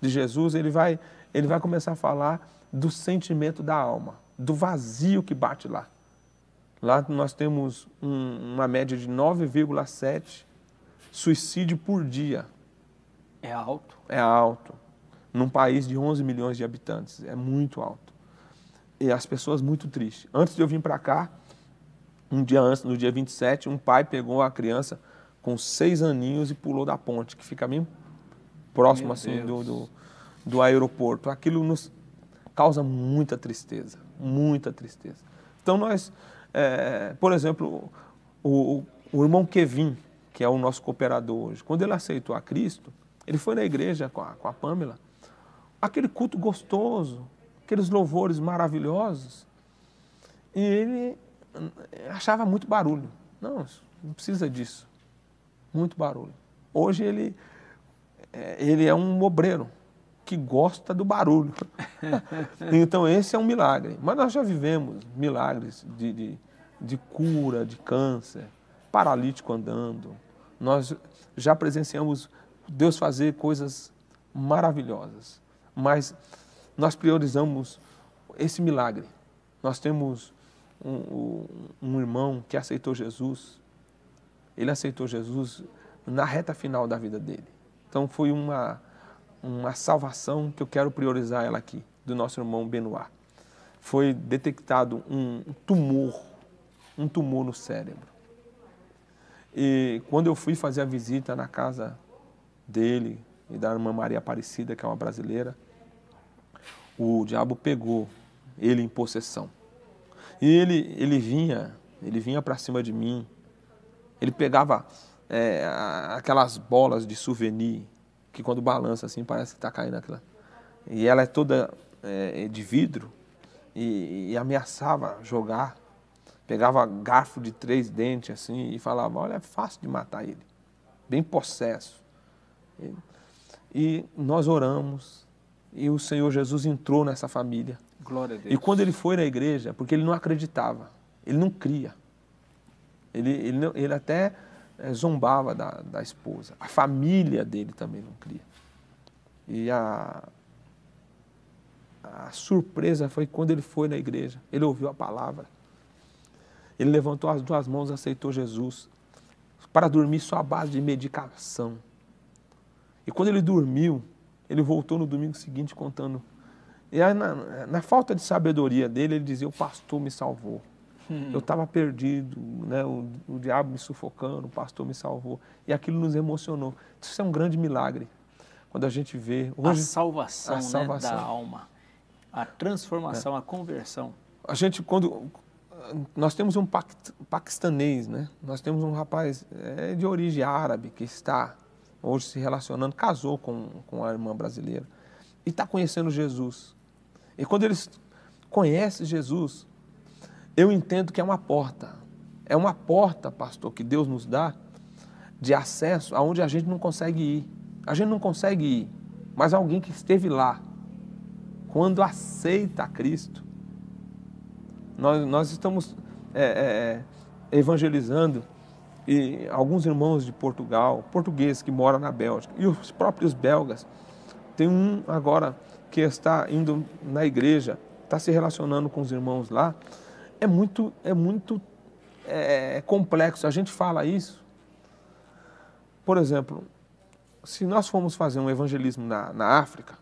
de Jesus, ele vai, ele vai começar a falar do sentimento da alma, do vazio que bate lá. Lá nós temos um, uma média de 9,7 suicídio por dia. É alto? É alto. Num país de 11 milhões de habitantes, é muito alto e as pessoas muito tristes. Antes de eu vir para cá, um dia antes, no dia 27, um pai pegou a criança com seis aninhos e pulou da ponte, que fica bem próximo Meu assim do, do, do, aeroporto. Aquilo nos causa muita tristeza, muita tristeza. Então nós, é, por exemplo, o, o, irmão Kevin, que é o nosso cooperador hoje, quando ele aceitou a Cristo, ele foi na igreja com a, com a Pâmela, aquele culto gostoso, aqueles louvores maravilhosos, e ele achava muito barulho. Não, não precisa disso. Muito barulho. Hoje ele, eh, ele é um obreiro que gosta do barulho. [laughs] então esse é um milagre. Mas nós já vivemos milagres de, de, de cura, de câncer, paralítico andando. Nós já presenciamos Deus fazer coisas maravilhosas. Mas nós priorizamos esse milagre. Nós temos um, um, irmão que aceitou Jesus, ele aceitou Jesus na reta final da vida dele. Então foi uma, uma salvação que eu quero priorizar ela aqui, do nosso irmão Benoit. Foi detectado um tumor, um tumor no cérebro. E quando eu fui fazer a visita na casa dele e da irmã Maria Aparecida, que é uma brasileira, o diabo pegou ele em possessão. E ele, ele vinha, ele vinha para cima de mim, ele pegava é, aquelas bolas de souvenir, que quando balança assim parece que está caindo aquela. E ela é toda é, de vidro, e, e, ameaçava jogar. Pegava garfo de três dentes assim e falava: Olha, é fácil de matar ele, bem possesso. E, e nós oramos, e o Senhor Jesus entrou nessa família. Glória a Deus. E quando ele foi na igreja, porque ele não acreditava, ele não cria. Ele, ele, ele até eh, zombava da, da esposa. A família dele também não cria. E a, a surpresa foi quando ele foi na igreja. Ele ouviu a palavra. Ele levantou as duas mãos, aceitou Jesus para dormir só à base de medicação. E quando ele dormiu, ele voltou no domingo seguinte contando. E aí, na, na falta de sabedoria dele, ele dizia: O pastor me salvou. Hum. Eu estava perdido, né? O, o, diabo me sufocando, o pastor me salvou. E aquilo nos emocionou. Isso é um grande milagre. Quando a gente vê. Hoje, a salvação, a salvação. Né, da alma, a transformação, é. a conversão. A gente, quando. Nós temos um paquistanês, né? Nós temos um rapaz é, de origem árabe que está hoje se relacionando, casou com, com a irmã brasileira e está conhecendo Jesus. E quando eles conhecem Jesus, eu entendo que é uma porta. É uma porta, pastor, que Deus nos dá de acesso aonde a gente não consegue ir. A gente não consegue ir, mas alguém que esteve lá, quando aceita Cristo, nós, nós estamos é, é, é evangelizando e alguns irmãos de Portugal, portugueses que moram na Bélgica, e os próprios belgas. Tem um agora que está indo na igreja, está se relacionando com os irmãos lá. É muito, é muito é, é, complexo. A gente fala isso. Por exemplo, se nós formos fazer um evangelismo na, na África,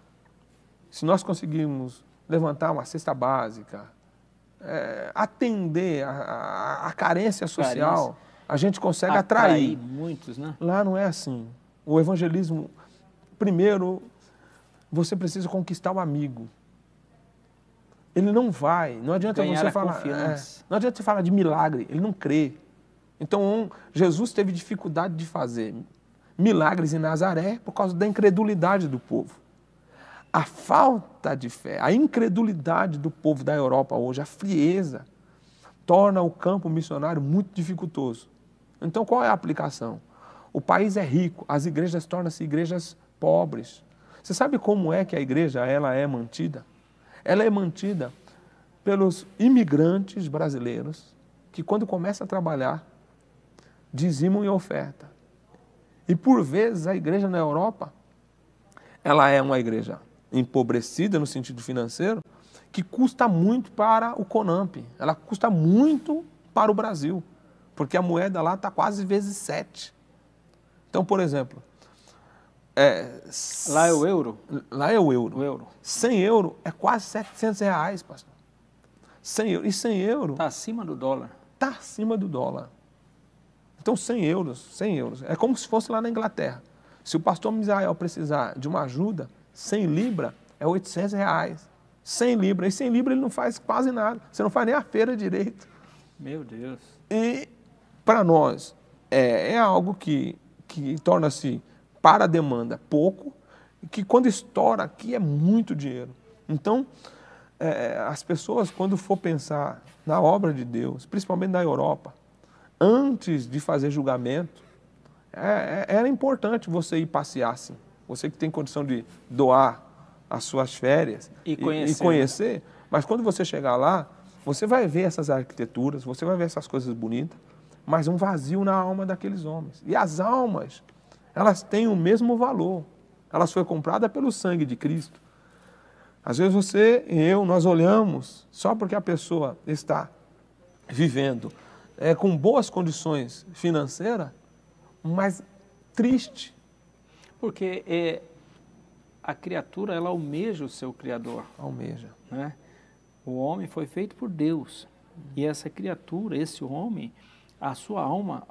se nós conseguirmos levantar uma cesta básica, é, atender a, a, a, carência social. Carência a gente consegue atrair. atrair muitos, né? Lá não é assim. O evangelismo, primeiro, você precisa conquistar o amigo. Ele não vai, não adianta Ganhar você falar, é, não adianta você falar de milagre, ele não crê. Então, um, Jesus teve dificuldade de fazer milagres em Nazaré por causa da incredulidade do povo. A falta de fé, a incredulidade do povo da Europa hoje, a frieza, torna o campo missionário muito dificultoso. Então qual é a aplicação? O país é rico, as igrejas tornam-se igrejas pobres. Você sabe como é que a igreja ela é mantida? Ela é mantida pelos imigrantes brasileiros que quando começa a trabalhar dizimam e oferta. E por vezes a igreja na Europa ela é uma igreja empobrecida no sentido financeiro, que custa muito para o CONAMP, ela custa muito para o Brasil porque a moeda lá está quase vezes 7. Então, por exemplo. É, lá é o euro? Lá é o euro. O euro. 100 euro é quase 700 reais, pastor. 100 euro. E 100 euro. Está acima do dólar. Está acima do dólar. Então, 100 euros, 100 euros. É como se fosse lá na Inglaterra. Se o pastor Misael precisar de uma ajuda, 100 libra é 800 reais. 100 libra. E 100 libra ele não faz quase nada. Você não faz nem a feira direito. Meu Deus. E para nós, é, é algo que, que torna-se para a demanda pouco, que quando estoura aqui é muito dinheiro. Então, é, as pessoas, quando for pensar na obra de Deus, principalmente na Europa, antes de fazer julgamento, é, é, era importante você ir passear assim. Você que tem condição de doar as suas férias e conhecer. E, e né? conhecer mas quando você chegar lá, você vai ver essas arquiteturas, você vai ver essas coisas bonitas, mas um vazio na alma daqueles homens. E as almas, elas têm o mesmo valor. Elas foram compradas pelo sangue de Cristo. Às vezes você e eu, nós olhamos só porque a pessoa está vivendo é, com boas condições financeiras, mas triste. Porque é, a criatura, ela almeja o seu Criador. Almeja. Né? O homem foi feito por Deus. E essa criatura, esse homem, a sua alma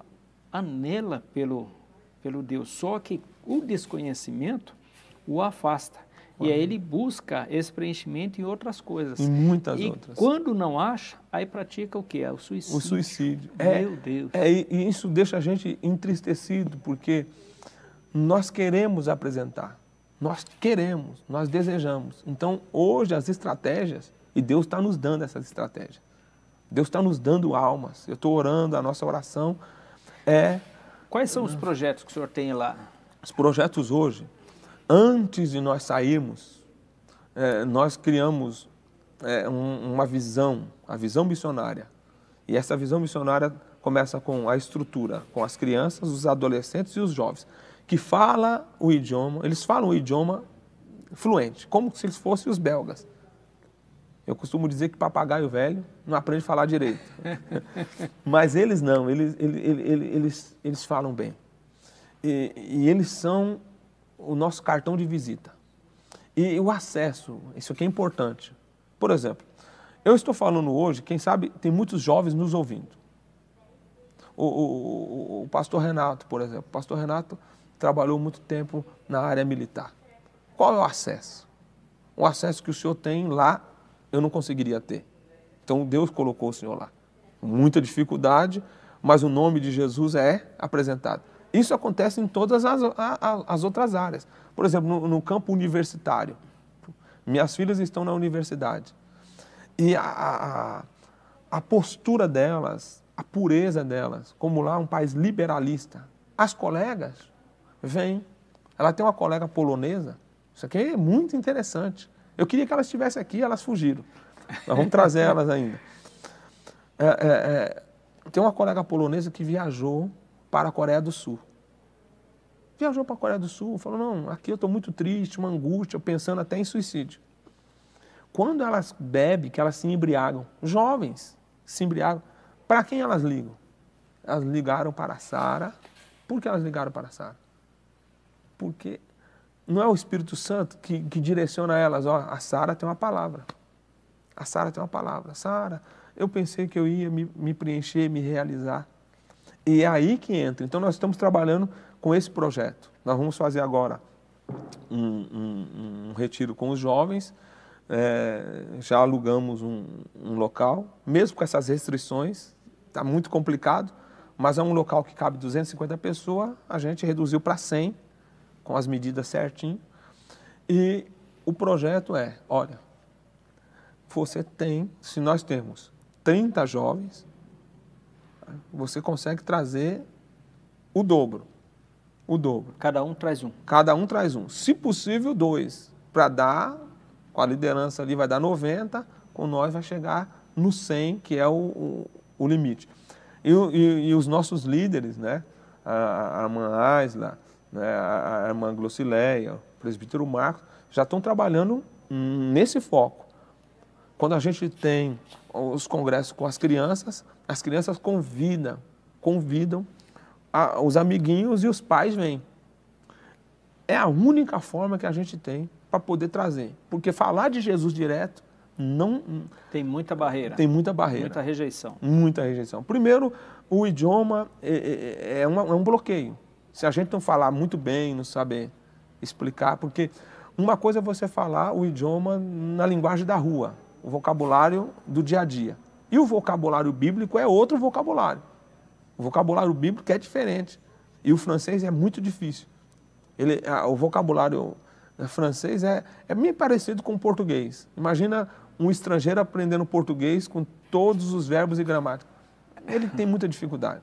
anela pelo, pelo Deus, só que o desconhecimento o afasta. E aí ele busca esse preenchimento em outras coisas. Em muitas e outras. quando não acha, aí pratica o quê? É o suicídio. O suicídio. É, Meu Deus. É, e isso deixa a gente entristecido, porque nós queremos apresentar, nós queremos, nós desejamos. Então, hoje, as estratégias, e Deus está nos dando essas estratégias Deus está nos dando almas. Eu estou orando, a nossa oração é. Quais são os projetos que o senhor tem lá? Os projetos hoje, antes de nós sairmos, é, nós criamos é, um, uma visão, a visão missionária. E essa visão missionária começa com a estrutura, com as crianças, os adolescentes e os jovens, que fala o idioma, eles falam o idioma fluente, como se eles fossem os belgas. Eu costumo dizer que papagaio velho não aprende a falar direito. [laughs] Mas eles não, eles, eles, eles, eles falam bem. E, e, eles são o nosso cartão de visita. E, e o acesso, isso aqui é importante. Por exemplo, eu estou falando hoje, quem sabe tem muitos jovens nos ouvindo. O, o, o, o pastor Renato, por exemplo. O pastor Renato trabalhou muito tempo na área militar. Qual é o acesso? O acesso que o senhor tem lá eu não conseguiria ter. Então Deus colocou o Senhor lá. Muita dificuldade, mas o nome de Jesus é apresentado. Isso acontece em todas as, as outras áreas. Por exemplo, no, no campo universitário. Minhas filhas estão na universidade. E a, a, a postura delas, a pureza delas, como lá um país liberalista. As colegas vêm. Ela tem uma colega polonesa. Isso aqui é muito interessante. Eu queria que elas estivessem aqui, elas fugiram. Mas vamos trazer [laughs] elas ainda. É, é, é, tem uma colega polonesa que viajou para a Coreia do Sul. Viajou para a Coreia do Sul, falou: não, aqui eu estou muito triste, uma angústia, pensando até em suicídio. Quando elas bebem, que elas se embriagam, jovens se embriagam, para quem elas ligam? Elas ligaram para a Sara. Por que elas ligaram para a Sara? Porque não é o Espírito Santo que, que direciona elas. Ó, a Sara tem uma palavra. A Sara tem uma palavra. Sara, eu pensei que eu ia me, me preencher, me realizar. E é aí que entra. Então, nós estamos trabalhando com esse projeto. Nós vamos fazer agora um, um, um retiro com os jovens. É, já alugamos um, um local, mesmo com essas restrições, está muito complicado, mas é um local que cabe 250 pessoas, a gente reduziu para 100 com as medidas certinho. E o projeto é, olha, você tem, se nós temos 30 jovens, você consegue trazer o dobro. O dobro. Cada um traz um. Cada um traz um. Se possível, dois. Para dar, com a liderança ali vai dar 90, com nós vai chegar no 100, que é o, o, o limite. E, e, e, os nossos líderes, né? A, a Aman Aisla, né, a irmã Glossileia, o presbítero Marcos, já estão trabalhando nesse foco. Quando a gente tem os congressos com as crianças, as crianças convidam, convidam a, os amiguinhos e os pais vêm. É a única forma que a gente tem para poder trazer. Porque falar de Jesus direto não. Tem muita barreira. Tem muita barreira. Muita rejeição. Muita rejeição. Primeiro, o idioma é, é, é, uma, é um bloqueio. Se a gente não falar muito bem, não saber explicar, porque uma coisa é você falar o idioma na linguagem da rua, o vocabulário do dia a dia. E o vocabulário bíblico é outro vocabulário. O vocabulário bíblico é diferente. E o francês é muito difícil. Ele, o vocabulário eh, francês é, é meio parecido com o português. Imagina um estrangeiro aprendendo português com todos os verbos e gramática. Ele tem muita dificuldade.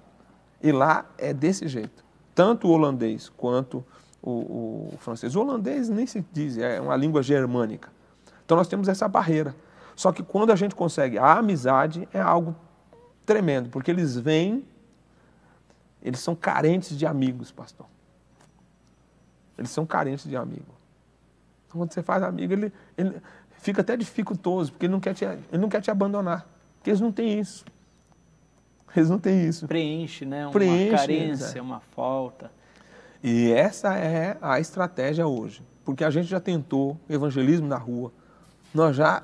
E lá é desse jeito tanto o holandês quanto o, o francês. O holandês nem se diz, é uma língua germânica. Então nós temos essa barreira. Só que quando a gente consegue a amizade, é algo tremendo, porque eles vêm, eles são carentes de amigos, pastor. Eles são carentes de amigo. Então, quando você faz amigo, ele, ele fica até dificultoso, porque ele não, quer te, ele não quer te abandonar, porque eles não têm isso. [laughs] Eles não têm isso. Preenche, né? Uma Preenche, carência, é. uma falta. E essa é a estratégia hoje. Porque a gente já tentou evangelismo na rua, nós já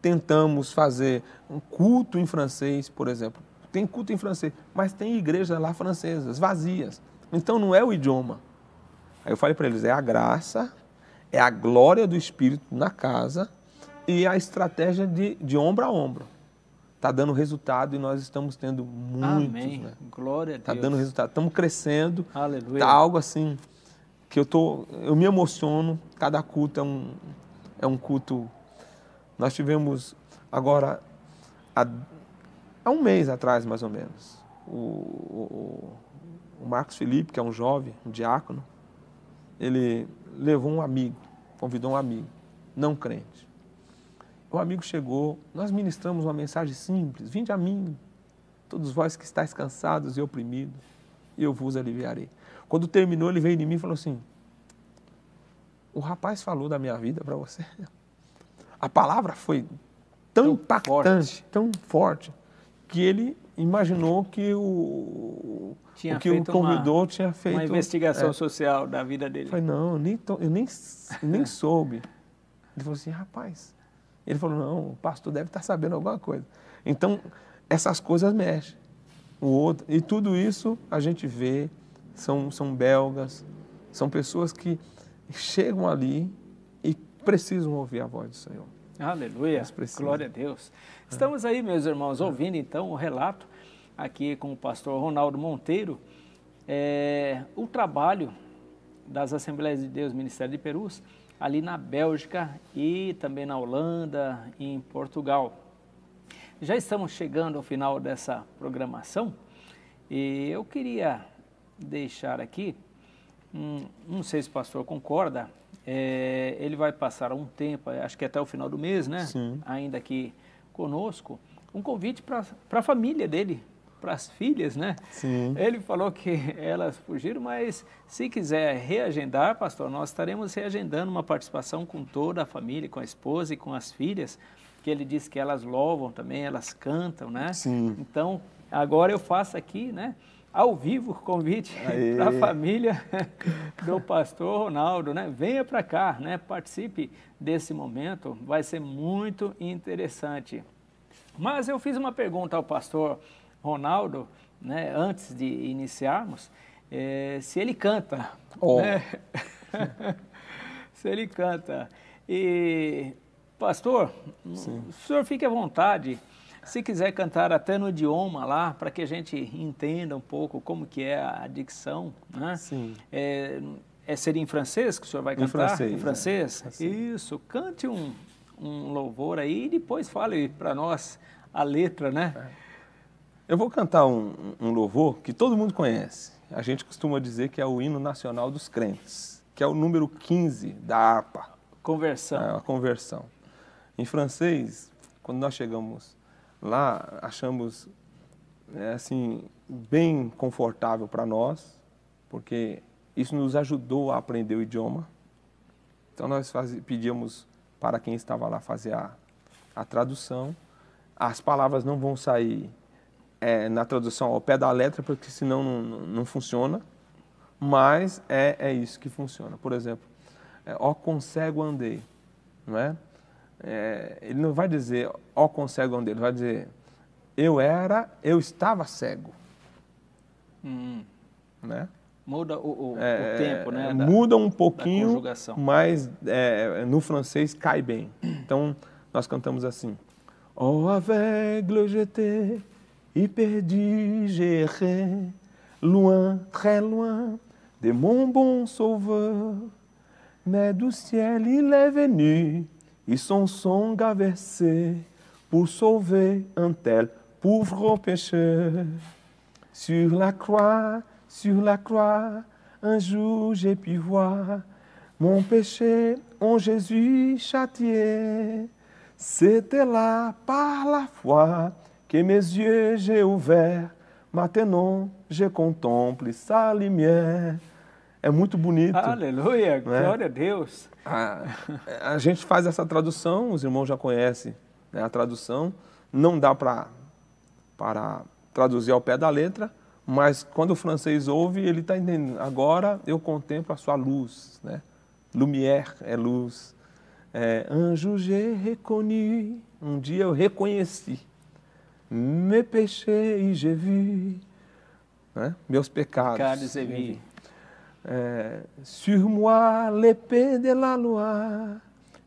tentamos fazer um culto em francês, por exemplo. Tem culto em francês, mas tem igrejas lá francesas, vazias. Então não é o idioma. Aí eu falei para eles: é a graça, é a glória do Espírito na casa e a estratégia de, de ombro a ombro está dando resultado e nós estamos tendo muitos. Amém. Né? Glória a tá Deus. Está dando resultado. Estamos crescendo. Aleluia. Está algo assim que eu tô, eu me emociono. Cada culto é um, é um culto. Nós tivemos agora há, há um mês atrás mais ou menos o, o, o Marcos Felipe, que é um jovem, um diácono, ele levou um amigo, convidou um amigo, não crente o amigo chegou, nós ministramos uma mensagem simples: Vinde a mim, todos vós que estáis cansados e oprimidos, e eu vos aliviarei. Quando terminou, ele veio em mim e falou assim: O rapaz falou da minha vida para você. [laughs] A palavra foi tão, tão impactante, tão forte, que ele imaginou que o, tinha o que o corredor tinha feito uma investigação é, social da vida dele. Falei, não, nem eu nem, nem [laughs] soube. Ele falou assim, rapaz, ele falou: não, o pastor deve estar sabendo alguma coisa. Então, essas coisas mexem. O outro, e tudo isso a gente vê, são, são belgas, são pessoas que chegam ali e precisam ouvir a voz do Senhor. Aleluia, glória a Deus. É. Estamos aí, meus irmãos, ouvindo então o relato aqui com o pastor Ronaldo Monteiro, é, o trabalho das Assembleias de Deus Ministério de Perus ali na Bélgica e também na Holanda e em Portugal. Já estamos chegando ao final dessa programação e eu queria deixar aqui, hum, não sei se o pastor concorda, é, ele vai passar um tempo, é, acho que até o final do mês, né? Sim. Ainda aqui conosco, um convite para a família dele para as filhas, né? Sim. Ele falou que elas fugiram, mas se quiser reagendar, pastor, nós estaremos reagendando uma participação com toda a família, com a esposa e com as filhas, que ele disse que elas louvam também, elas cantam, né? Sim. Então, agora eu faço aqui, né? Ao vivo, convite [laughs] para a família [laughs] do pastor Ronaldo, né? Venha para cá, né? Participe desse momento, vai ser muito interessante. Mas eu fiz uma pergunta ao pastor Ronaldo, né, antes de iniciarmos, é, se ele canta. Oh. Né? [laughs] se ele canta. E, pastor, Sim. o senhor fique à vontade. Se quiser cantar até no idioma lá, para que a gente entenda um pouco como que é a dicção, né? Sim. É, é em francês que o senhor vai cantar? Em é. francês. Em francês? É. Isso, cante um, um louvor aí e depois fale para nós a letra, né? É. Eu vou cantar um, um, louvor que todo mundo conhece. A gente costuma dizer que é o hino nacional dos crentes, que é o número 15 da APA. Conversão. É, a conversão. Em francês, quando nós chegamos lá, achamos é, assim bem confortável para nós, porque isso nos ajudou a aprender o idioma. Então nós faz, pedíamos para quem estava lá fazer a, a tradução. As palavras não vão sair é, na tradução ao pé da letra, porque senão não, não funciona, mas é, é isso que funciona. Por exemplo, é, ó consego andei, não é? é? Ele não vai dizer ó consego andei, ele vai dizer eu era, eu estava cego. Hum. Né? Muda o, o, é, o, tempo, né? É, da, muda um pouquinho, mas é, no francês cai bem. Então, nós cantamos assim. Oh, avec le jeté, Et perdu, j'irai loin, très loin de mon bon sauveur. Mais du ciel il est venu, et son sang a versé pour sauver un tel pauvre pécheur. Sur la croix, sur la croix, un jour j'ai pu voir mon péché en Jésus châtié. C'était là par la foi que mes yeux j'ai ouverts, maintenant je contemple sa lumière. É muito bonito. Aleluia, né? glória a Deus. A, a, gente faz essa tradução, os irmãos já conhecem né, a tradução, não dá para traduzir ao pé da letra, mas quando o francês ouve, ele está entendendo. Agora eu contemplo a sua luz. Né? Lumière é luz. É, Anjo j'ai reconnu, um dia eu reconheci. Mes péchés j'ai vu. Né? Meus pecados. Pecados e vi. É, sur moi l'épée de la loi,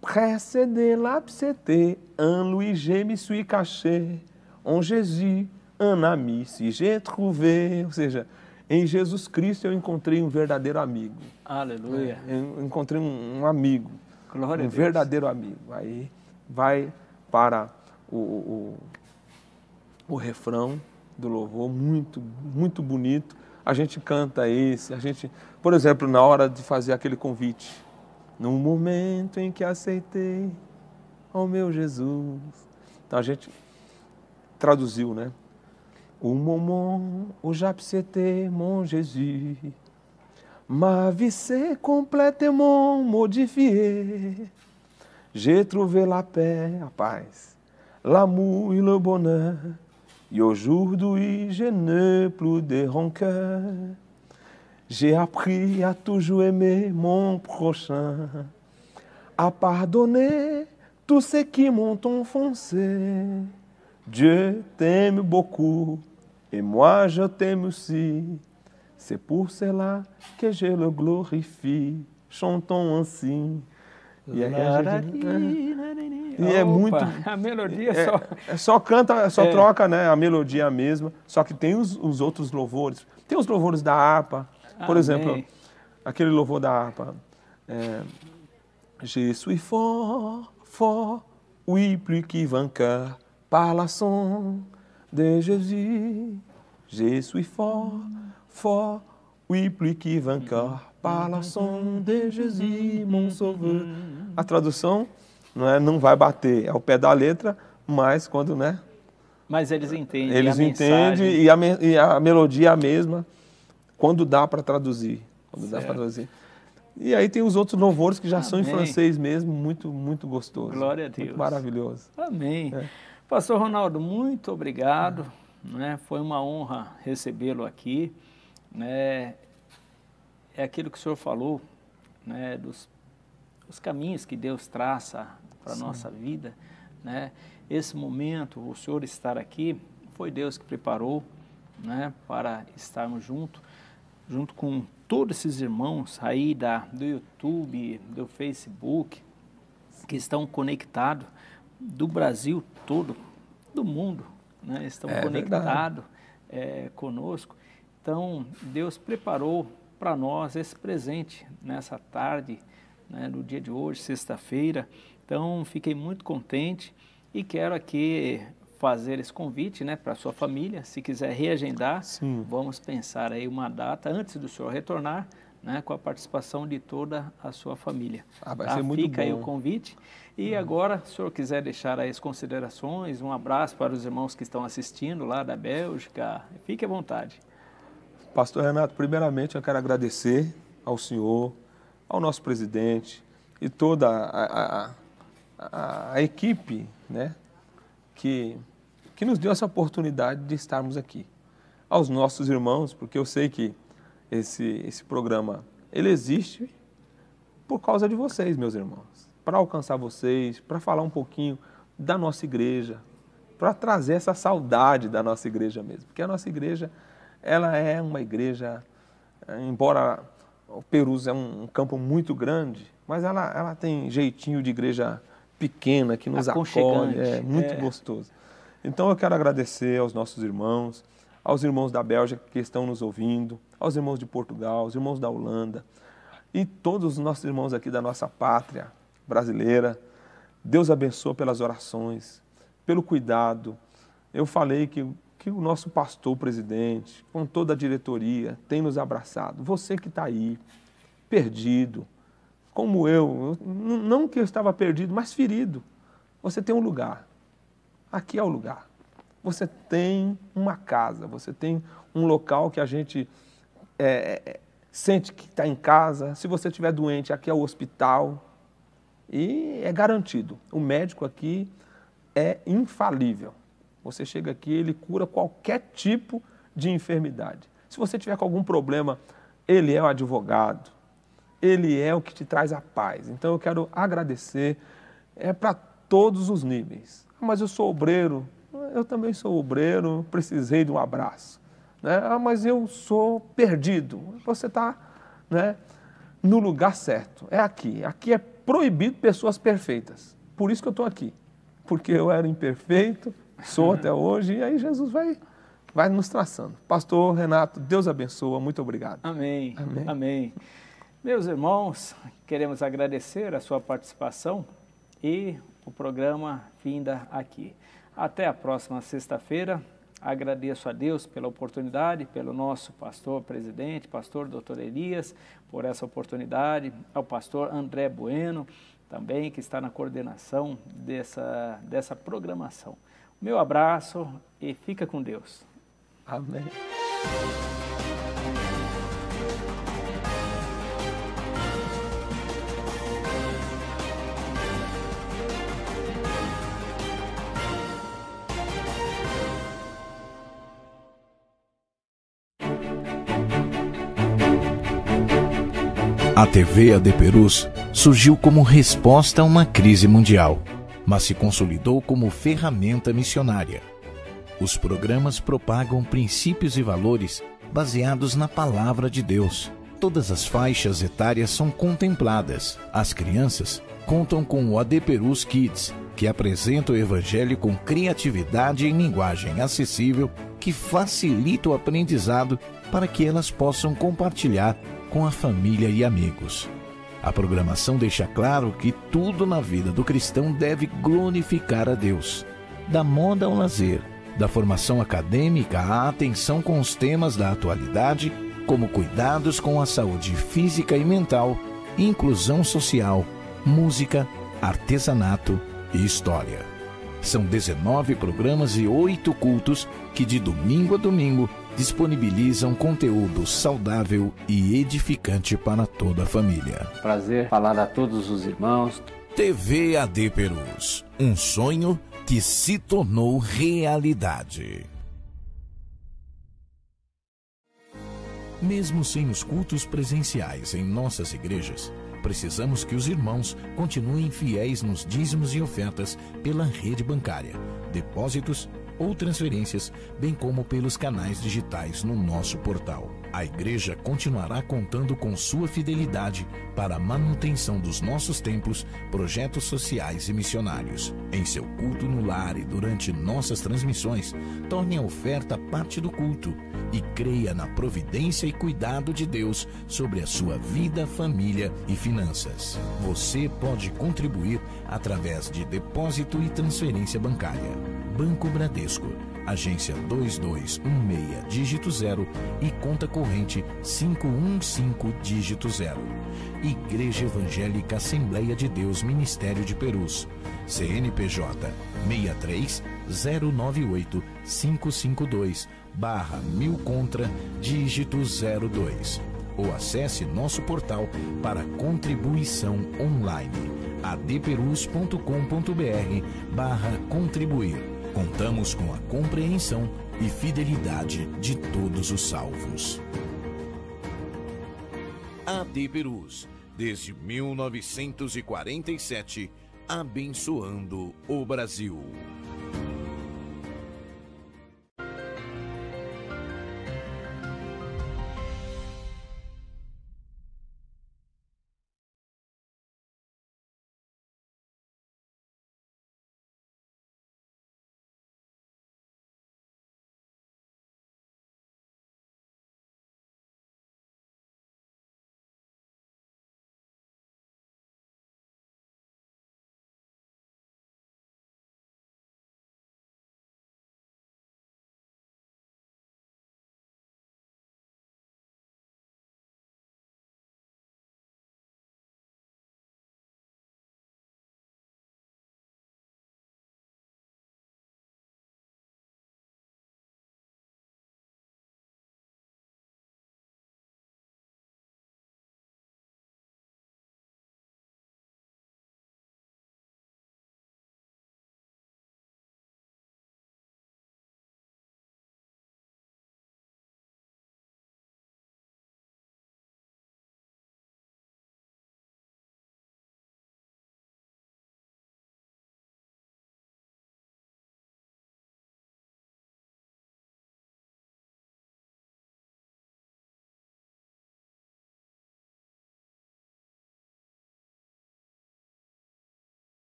précédé l'absété, un Louis je me suis caché, en Jésus, un ami si j'ai trouvé. Ou seja, em Jesus Cristo eu encontrei um verdadeiro amigo. Aleluia. É, eu encontrei um, um amigo. Glória um verdadeiro amigo. Aí vai para o, o o refrão do louvor, muito, muito bonito. A gente canta esse, a gente, por exemplo, na hora de fazer aquele convite, no momento em que aceitei ao meu Jesus. Então a gente traduziu, né? O momon, o japsete, mon Jesus. Ma vissé complètement modifié. J'ai trouvé la paix, a paz, l'amour e le bonheur. Et aujourd'hui, je n'ai plus de rancœur. J'ai appris à toujours aimer mon prochain, à pardonner tous ceux qui m'ont enfoncé. Dieu t'aime beaucoup et moi je t'aime aussi. C'est pour cela que je le glorifie, chantons ainsi. E, e é muito. A melodia é, só. É, só canta, é só é. troca né, a melodia mesma. Só que tem os, os outros louvores. Tem os louvores da harpa. Por Amém. Ah, exemplo, aquele louvor da harpa. É, Je suis fort, fort, oui, plus que vainqueur, par la son de Jésus. Je suis fort, fort, oui, plus que vainqueur, uhum. Par la son de Jésus, mon sauveur. A tradução não, é, não vai bater ao é pé da letra, mas quando, né? Mas eles entendem. Eles entendem e a, e a, melodia é a mesma quando dá para traduzir. Quando certo. dá para traduzir. E aí tem os outros louvores que já Amém. são em francês mesmo, muito, muito gostoso. Glória a Deus. Muito maravilhoso. Amém. É. Pastor Ronaldo, muito obrigado. É. Né? Foi uma honra recebê-lo aqui. Né? é aquilo que o senhor falou, né, dos os caminhos que Deus traça para a nossa vida, né? Esse momento, o senhor estar aqui, foi Deus que preparou, né, para estarmos junto, junto com todos esses irmãos aí da do YouTube, do Facebook, que estão conectados do Brasil todo, do mundo, né? Estão é conectados é, conosco. Então, Deus preparou para nós esse presente nessa tarde, né, dia de hoje, sexta-feira. Então, fiquei muito contente e quero aqui fazer esse convite né, para sua família. Se quiser reagendar, Sim. vamos pensar aí uma data antes do senhor retornar, né, com a participação de toda a sua família. Ah, vai tá? ser muito Fica bom. aí o convite. E uhum. agora, se o senhor quiser deixar aí as considerações, um abraço para os irmãos que estão assistindo lá da Bélgica, fique à vontade. Pastor Renato, primeiramente eu quero agradecer ao senhor, ao nosso presidente e toda a, a, a, a equipe né, que, que nos deu essa oportunidade de estarmos aqui. Aos nossos irmãos, porque eu sei que esse, esse programa ele existe por causa de vocês, meus irmãos, para alcançar vocês, para falar um pouquinho da nossa igreja, para trazer essa saudade da nossa igreja mesmo, porque a nossa igreja ela é uma igreja, eh, embora o Peru é um campo muito grande, mas ela, ela tem jeitinho de igreja pequena que nos acolhe, é muito é. gostoso. Então eu quero agradecer aos nossos irmãos, aos irmãos da Bélgica que estão nos ouvindo, aos irmãos de Portugal, aos irmãos da Holanda e todos os nossos irmãos aqui da nossa pátria brasileira. Deus abençoa pelas orações, pelo cuidado. Eu falei que que o nosso pastor presidente, com toda a diretoria, tem nos abraçado. Você que está aí, perdido, como eu, não que eu estava perdido, mas ferido. Você tem um lugar. Aqui é o lugar. Você tem uma casa, você tem um local que a gente é, é, é sente que está em casa. Se você estiver doente, aqui é o hospital. E é garantido. O médico aqui é infalível. Você chega aqui, ele cura qualquer tipo de enfermidade. Se você tiver com algum problema, ele é o advogado. Ele é o que te traz a paz. Então eu quero agradecer. É para todos os níveis. Ah, mas eu sou obreiro. Eu também sou obreiro. Precisei de um abraço. Né? Ah, mas eu sou perdido. Você está né, no lugar certo. É aqui. Aqui é proibido pessoas perfeitas. Por isso que eu estou aqui. Porque eu era imperfeito sou até hoje, e aí Jesus vai, vai nos traçando. Pastor Renato, Deus abençoa, muito obrigado. Amém. Amém. Amém. Meus irmãos, queremos agradecer a sua participação e o programa Vinda aqui. Até a próxima sexta-feira. Agradeço a Deus pela oportunidade, pelo nosso pastor presidente, pastor doutor Elias, por essa oportunidade, ao pastor André Bueno, também, que está na coordenação dessa, dessa programação. Meu abraço e fica com Deus. Amém. A TV AD Perus surgiu como resposta a uma crise mundial mas se consolidou como ferramenta missionária. Os programas propagam princípios e valores baseados na palavra de Deus. Todas as faixas etárias são contempladas. As crianças contam com o Adperus Kids, que apresenta o evangelho com criatividade e linguagem acessível que facilita o aprendizado para que elas possam compartilhar com a família e amigos. A programação deixa claro que tudo na vida do cristão deve glorificar a Deus, da moda ao lazer, da formação acadêmica à atenção com os temas da atualidade, como cuidados com a saúde física e mental, inclusão social, música, artesanato e história. São 19 programas e 8 cultos que, de domingo a domingo, disponibilizam conteúdo saudável e edificante para toda a família. Prazer falar a todos os irmãos. TV AD Perus, um sonho que se tornou realidade. Mesmo sem os cultos presenciais em nossas igrejas, precisamos que os irmãos continuem fiéis nos dízimos e ofertas pela rede bancária, depósitos ou transferências, bem como pelos canais digitais no nosso portal. A Igreja continuará contando com sua fidelidade para a manutenção dos nossos templos, projetos sociais e missionários. Em seu culto no lar e durante nossas transmissões, torne a oferta parte do culto e creia na providência e cuidado de Deus sobre a sua vida, família e finanças. Você pode contribuir através de depósito e transferência bancária. Banco Bradesco, agência 2216, dígito 0 e conta corrente 515, dígito 0. Igreja Evangélica Assembleia de Deus Ministério de Perus, CNPJ 63 098 552 barra 1000 contra dígito 02 ou acesse nosso portal para contribuição online adperus.com.br barra contribuir. Contamos com a compreensão e fidelidade de todos os salvos. AD Perus, desde 1947, abençoando o Brasil.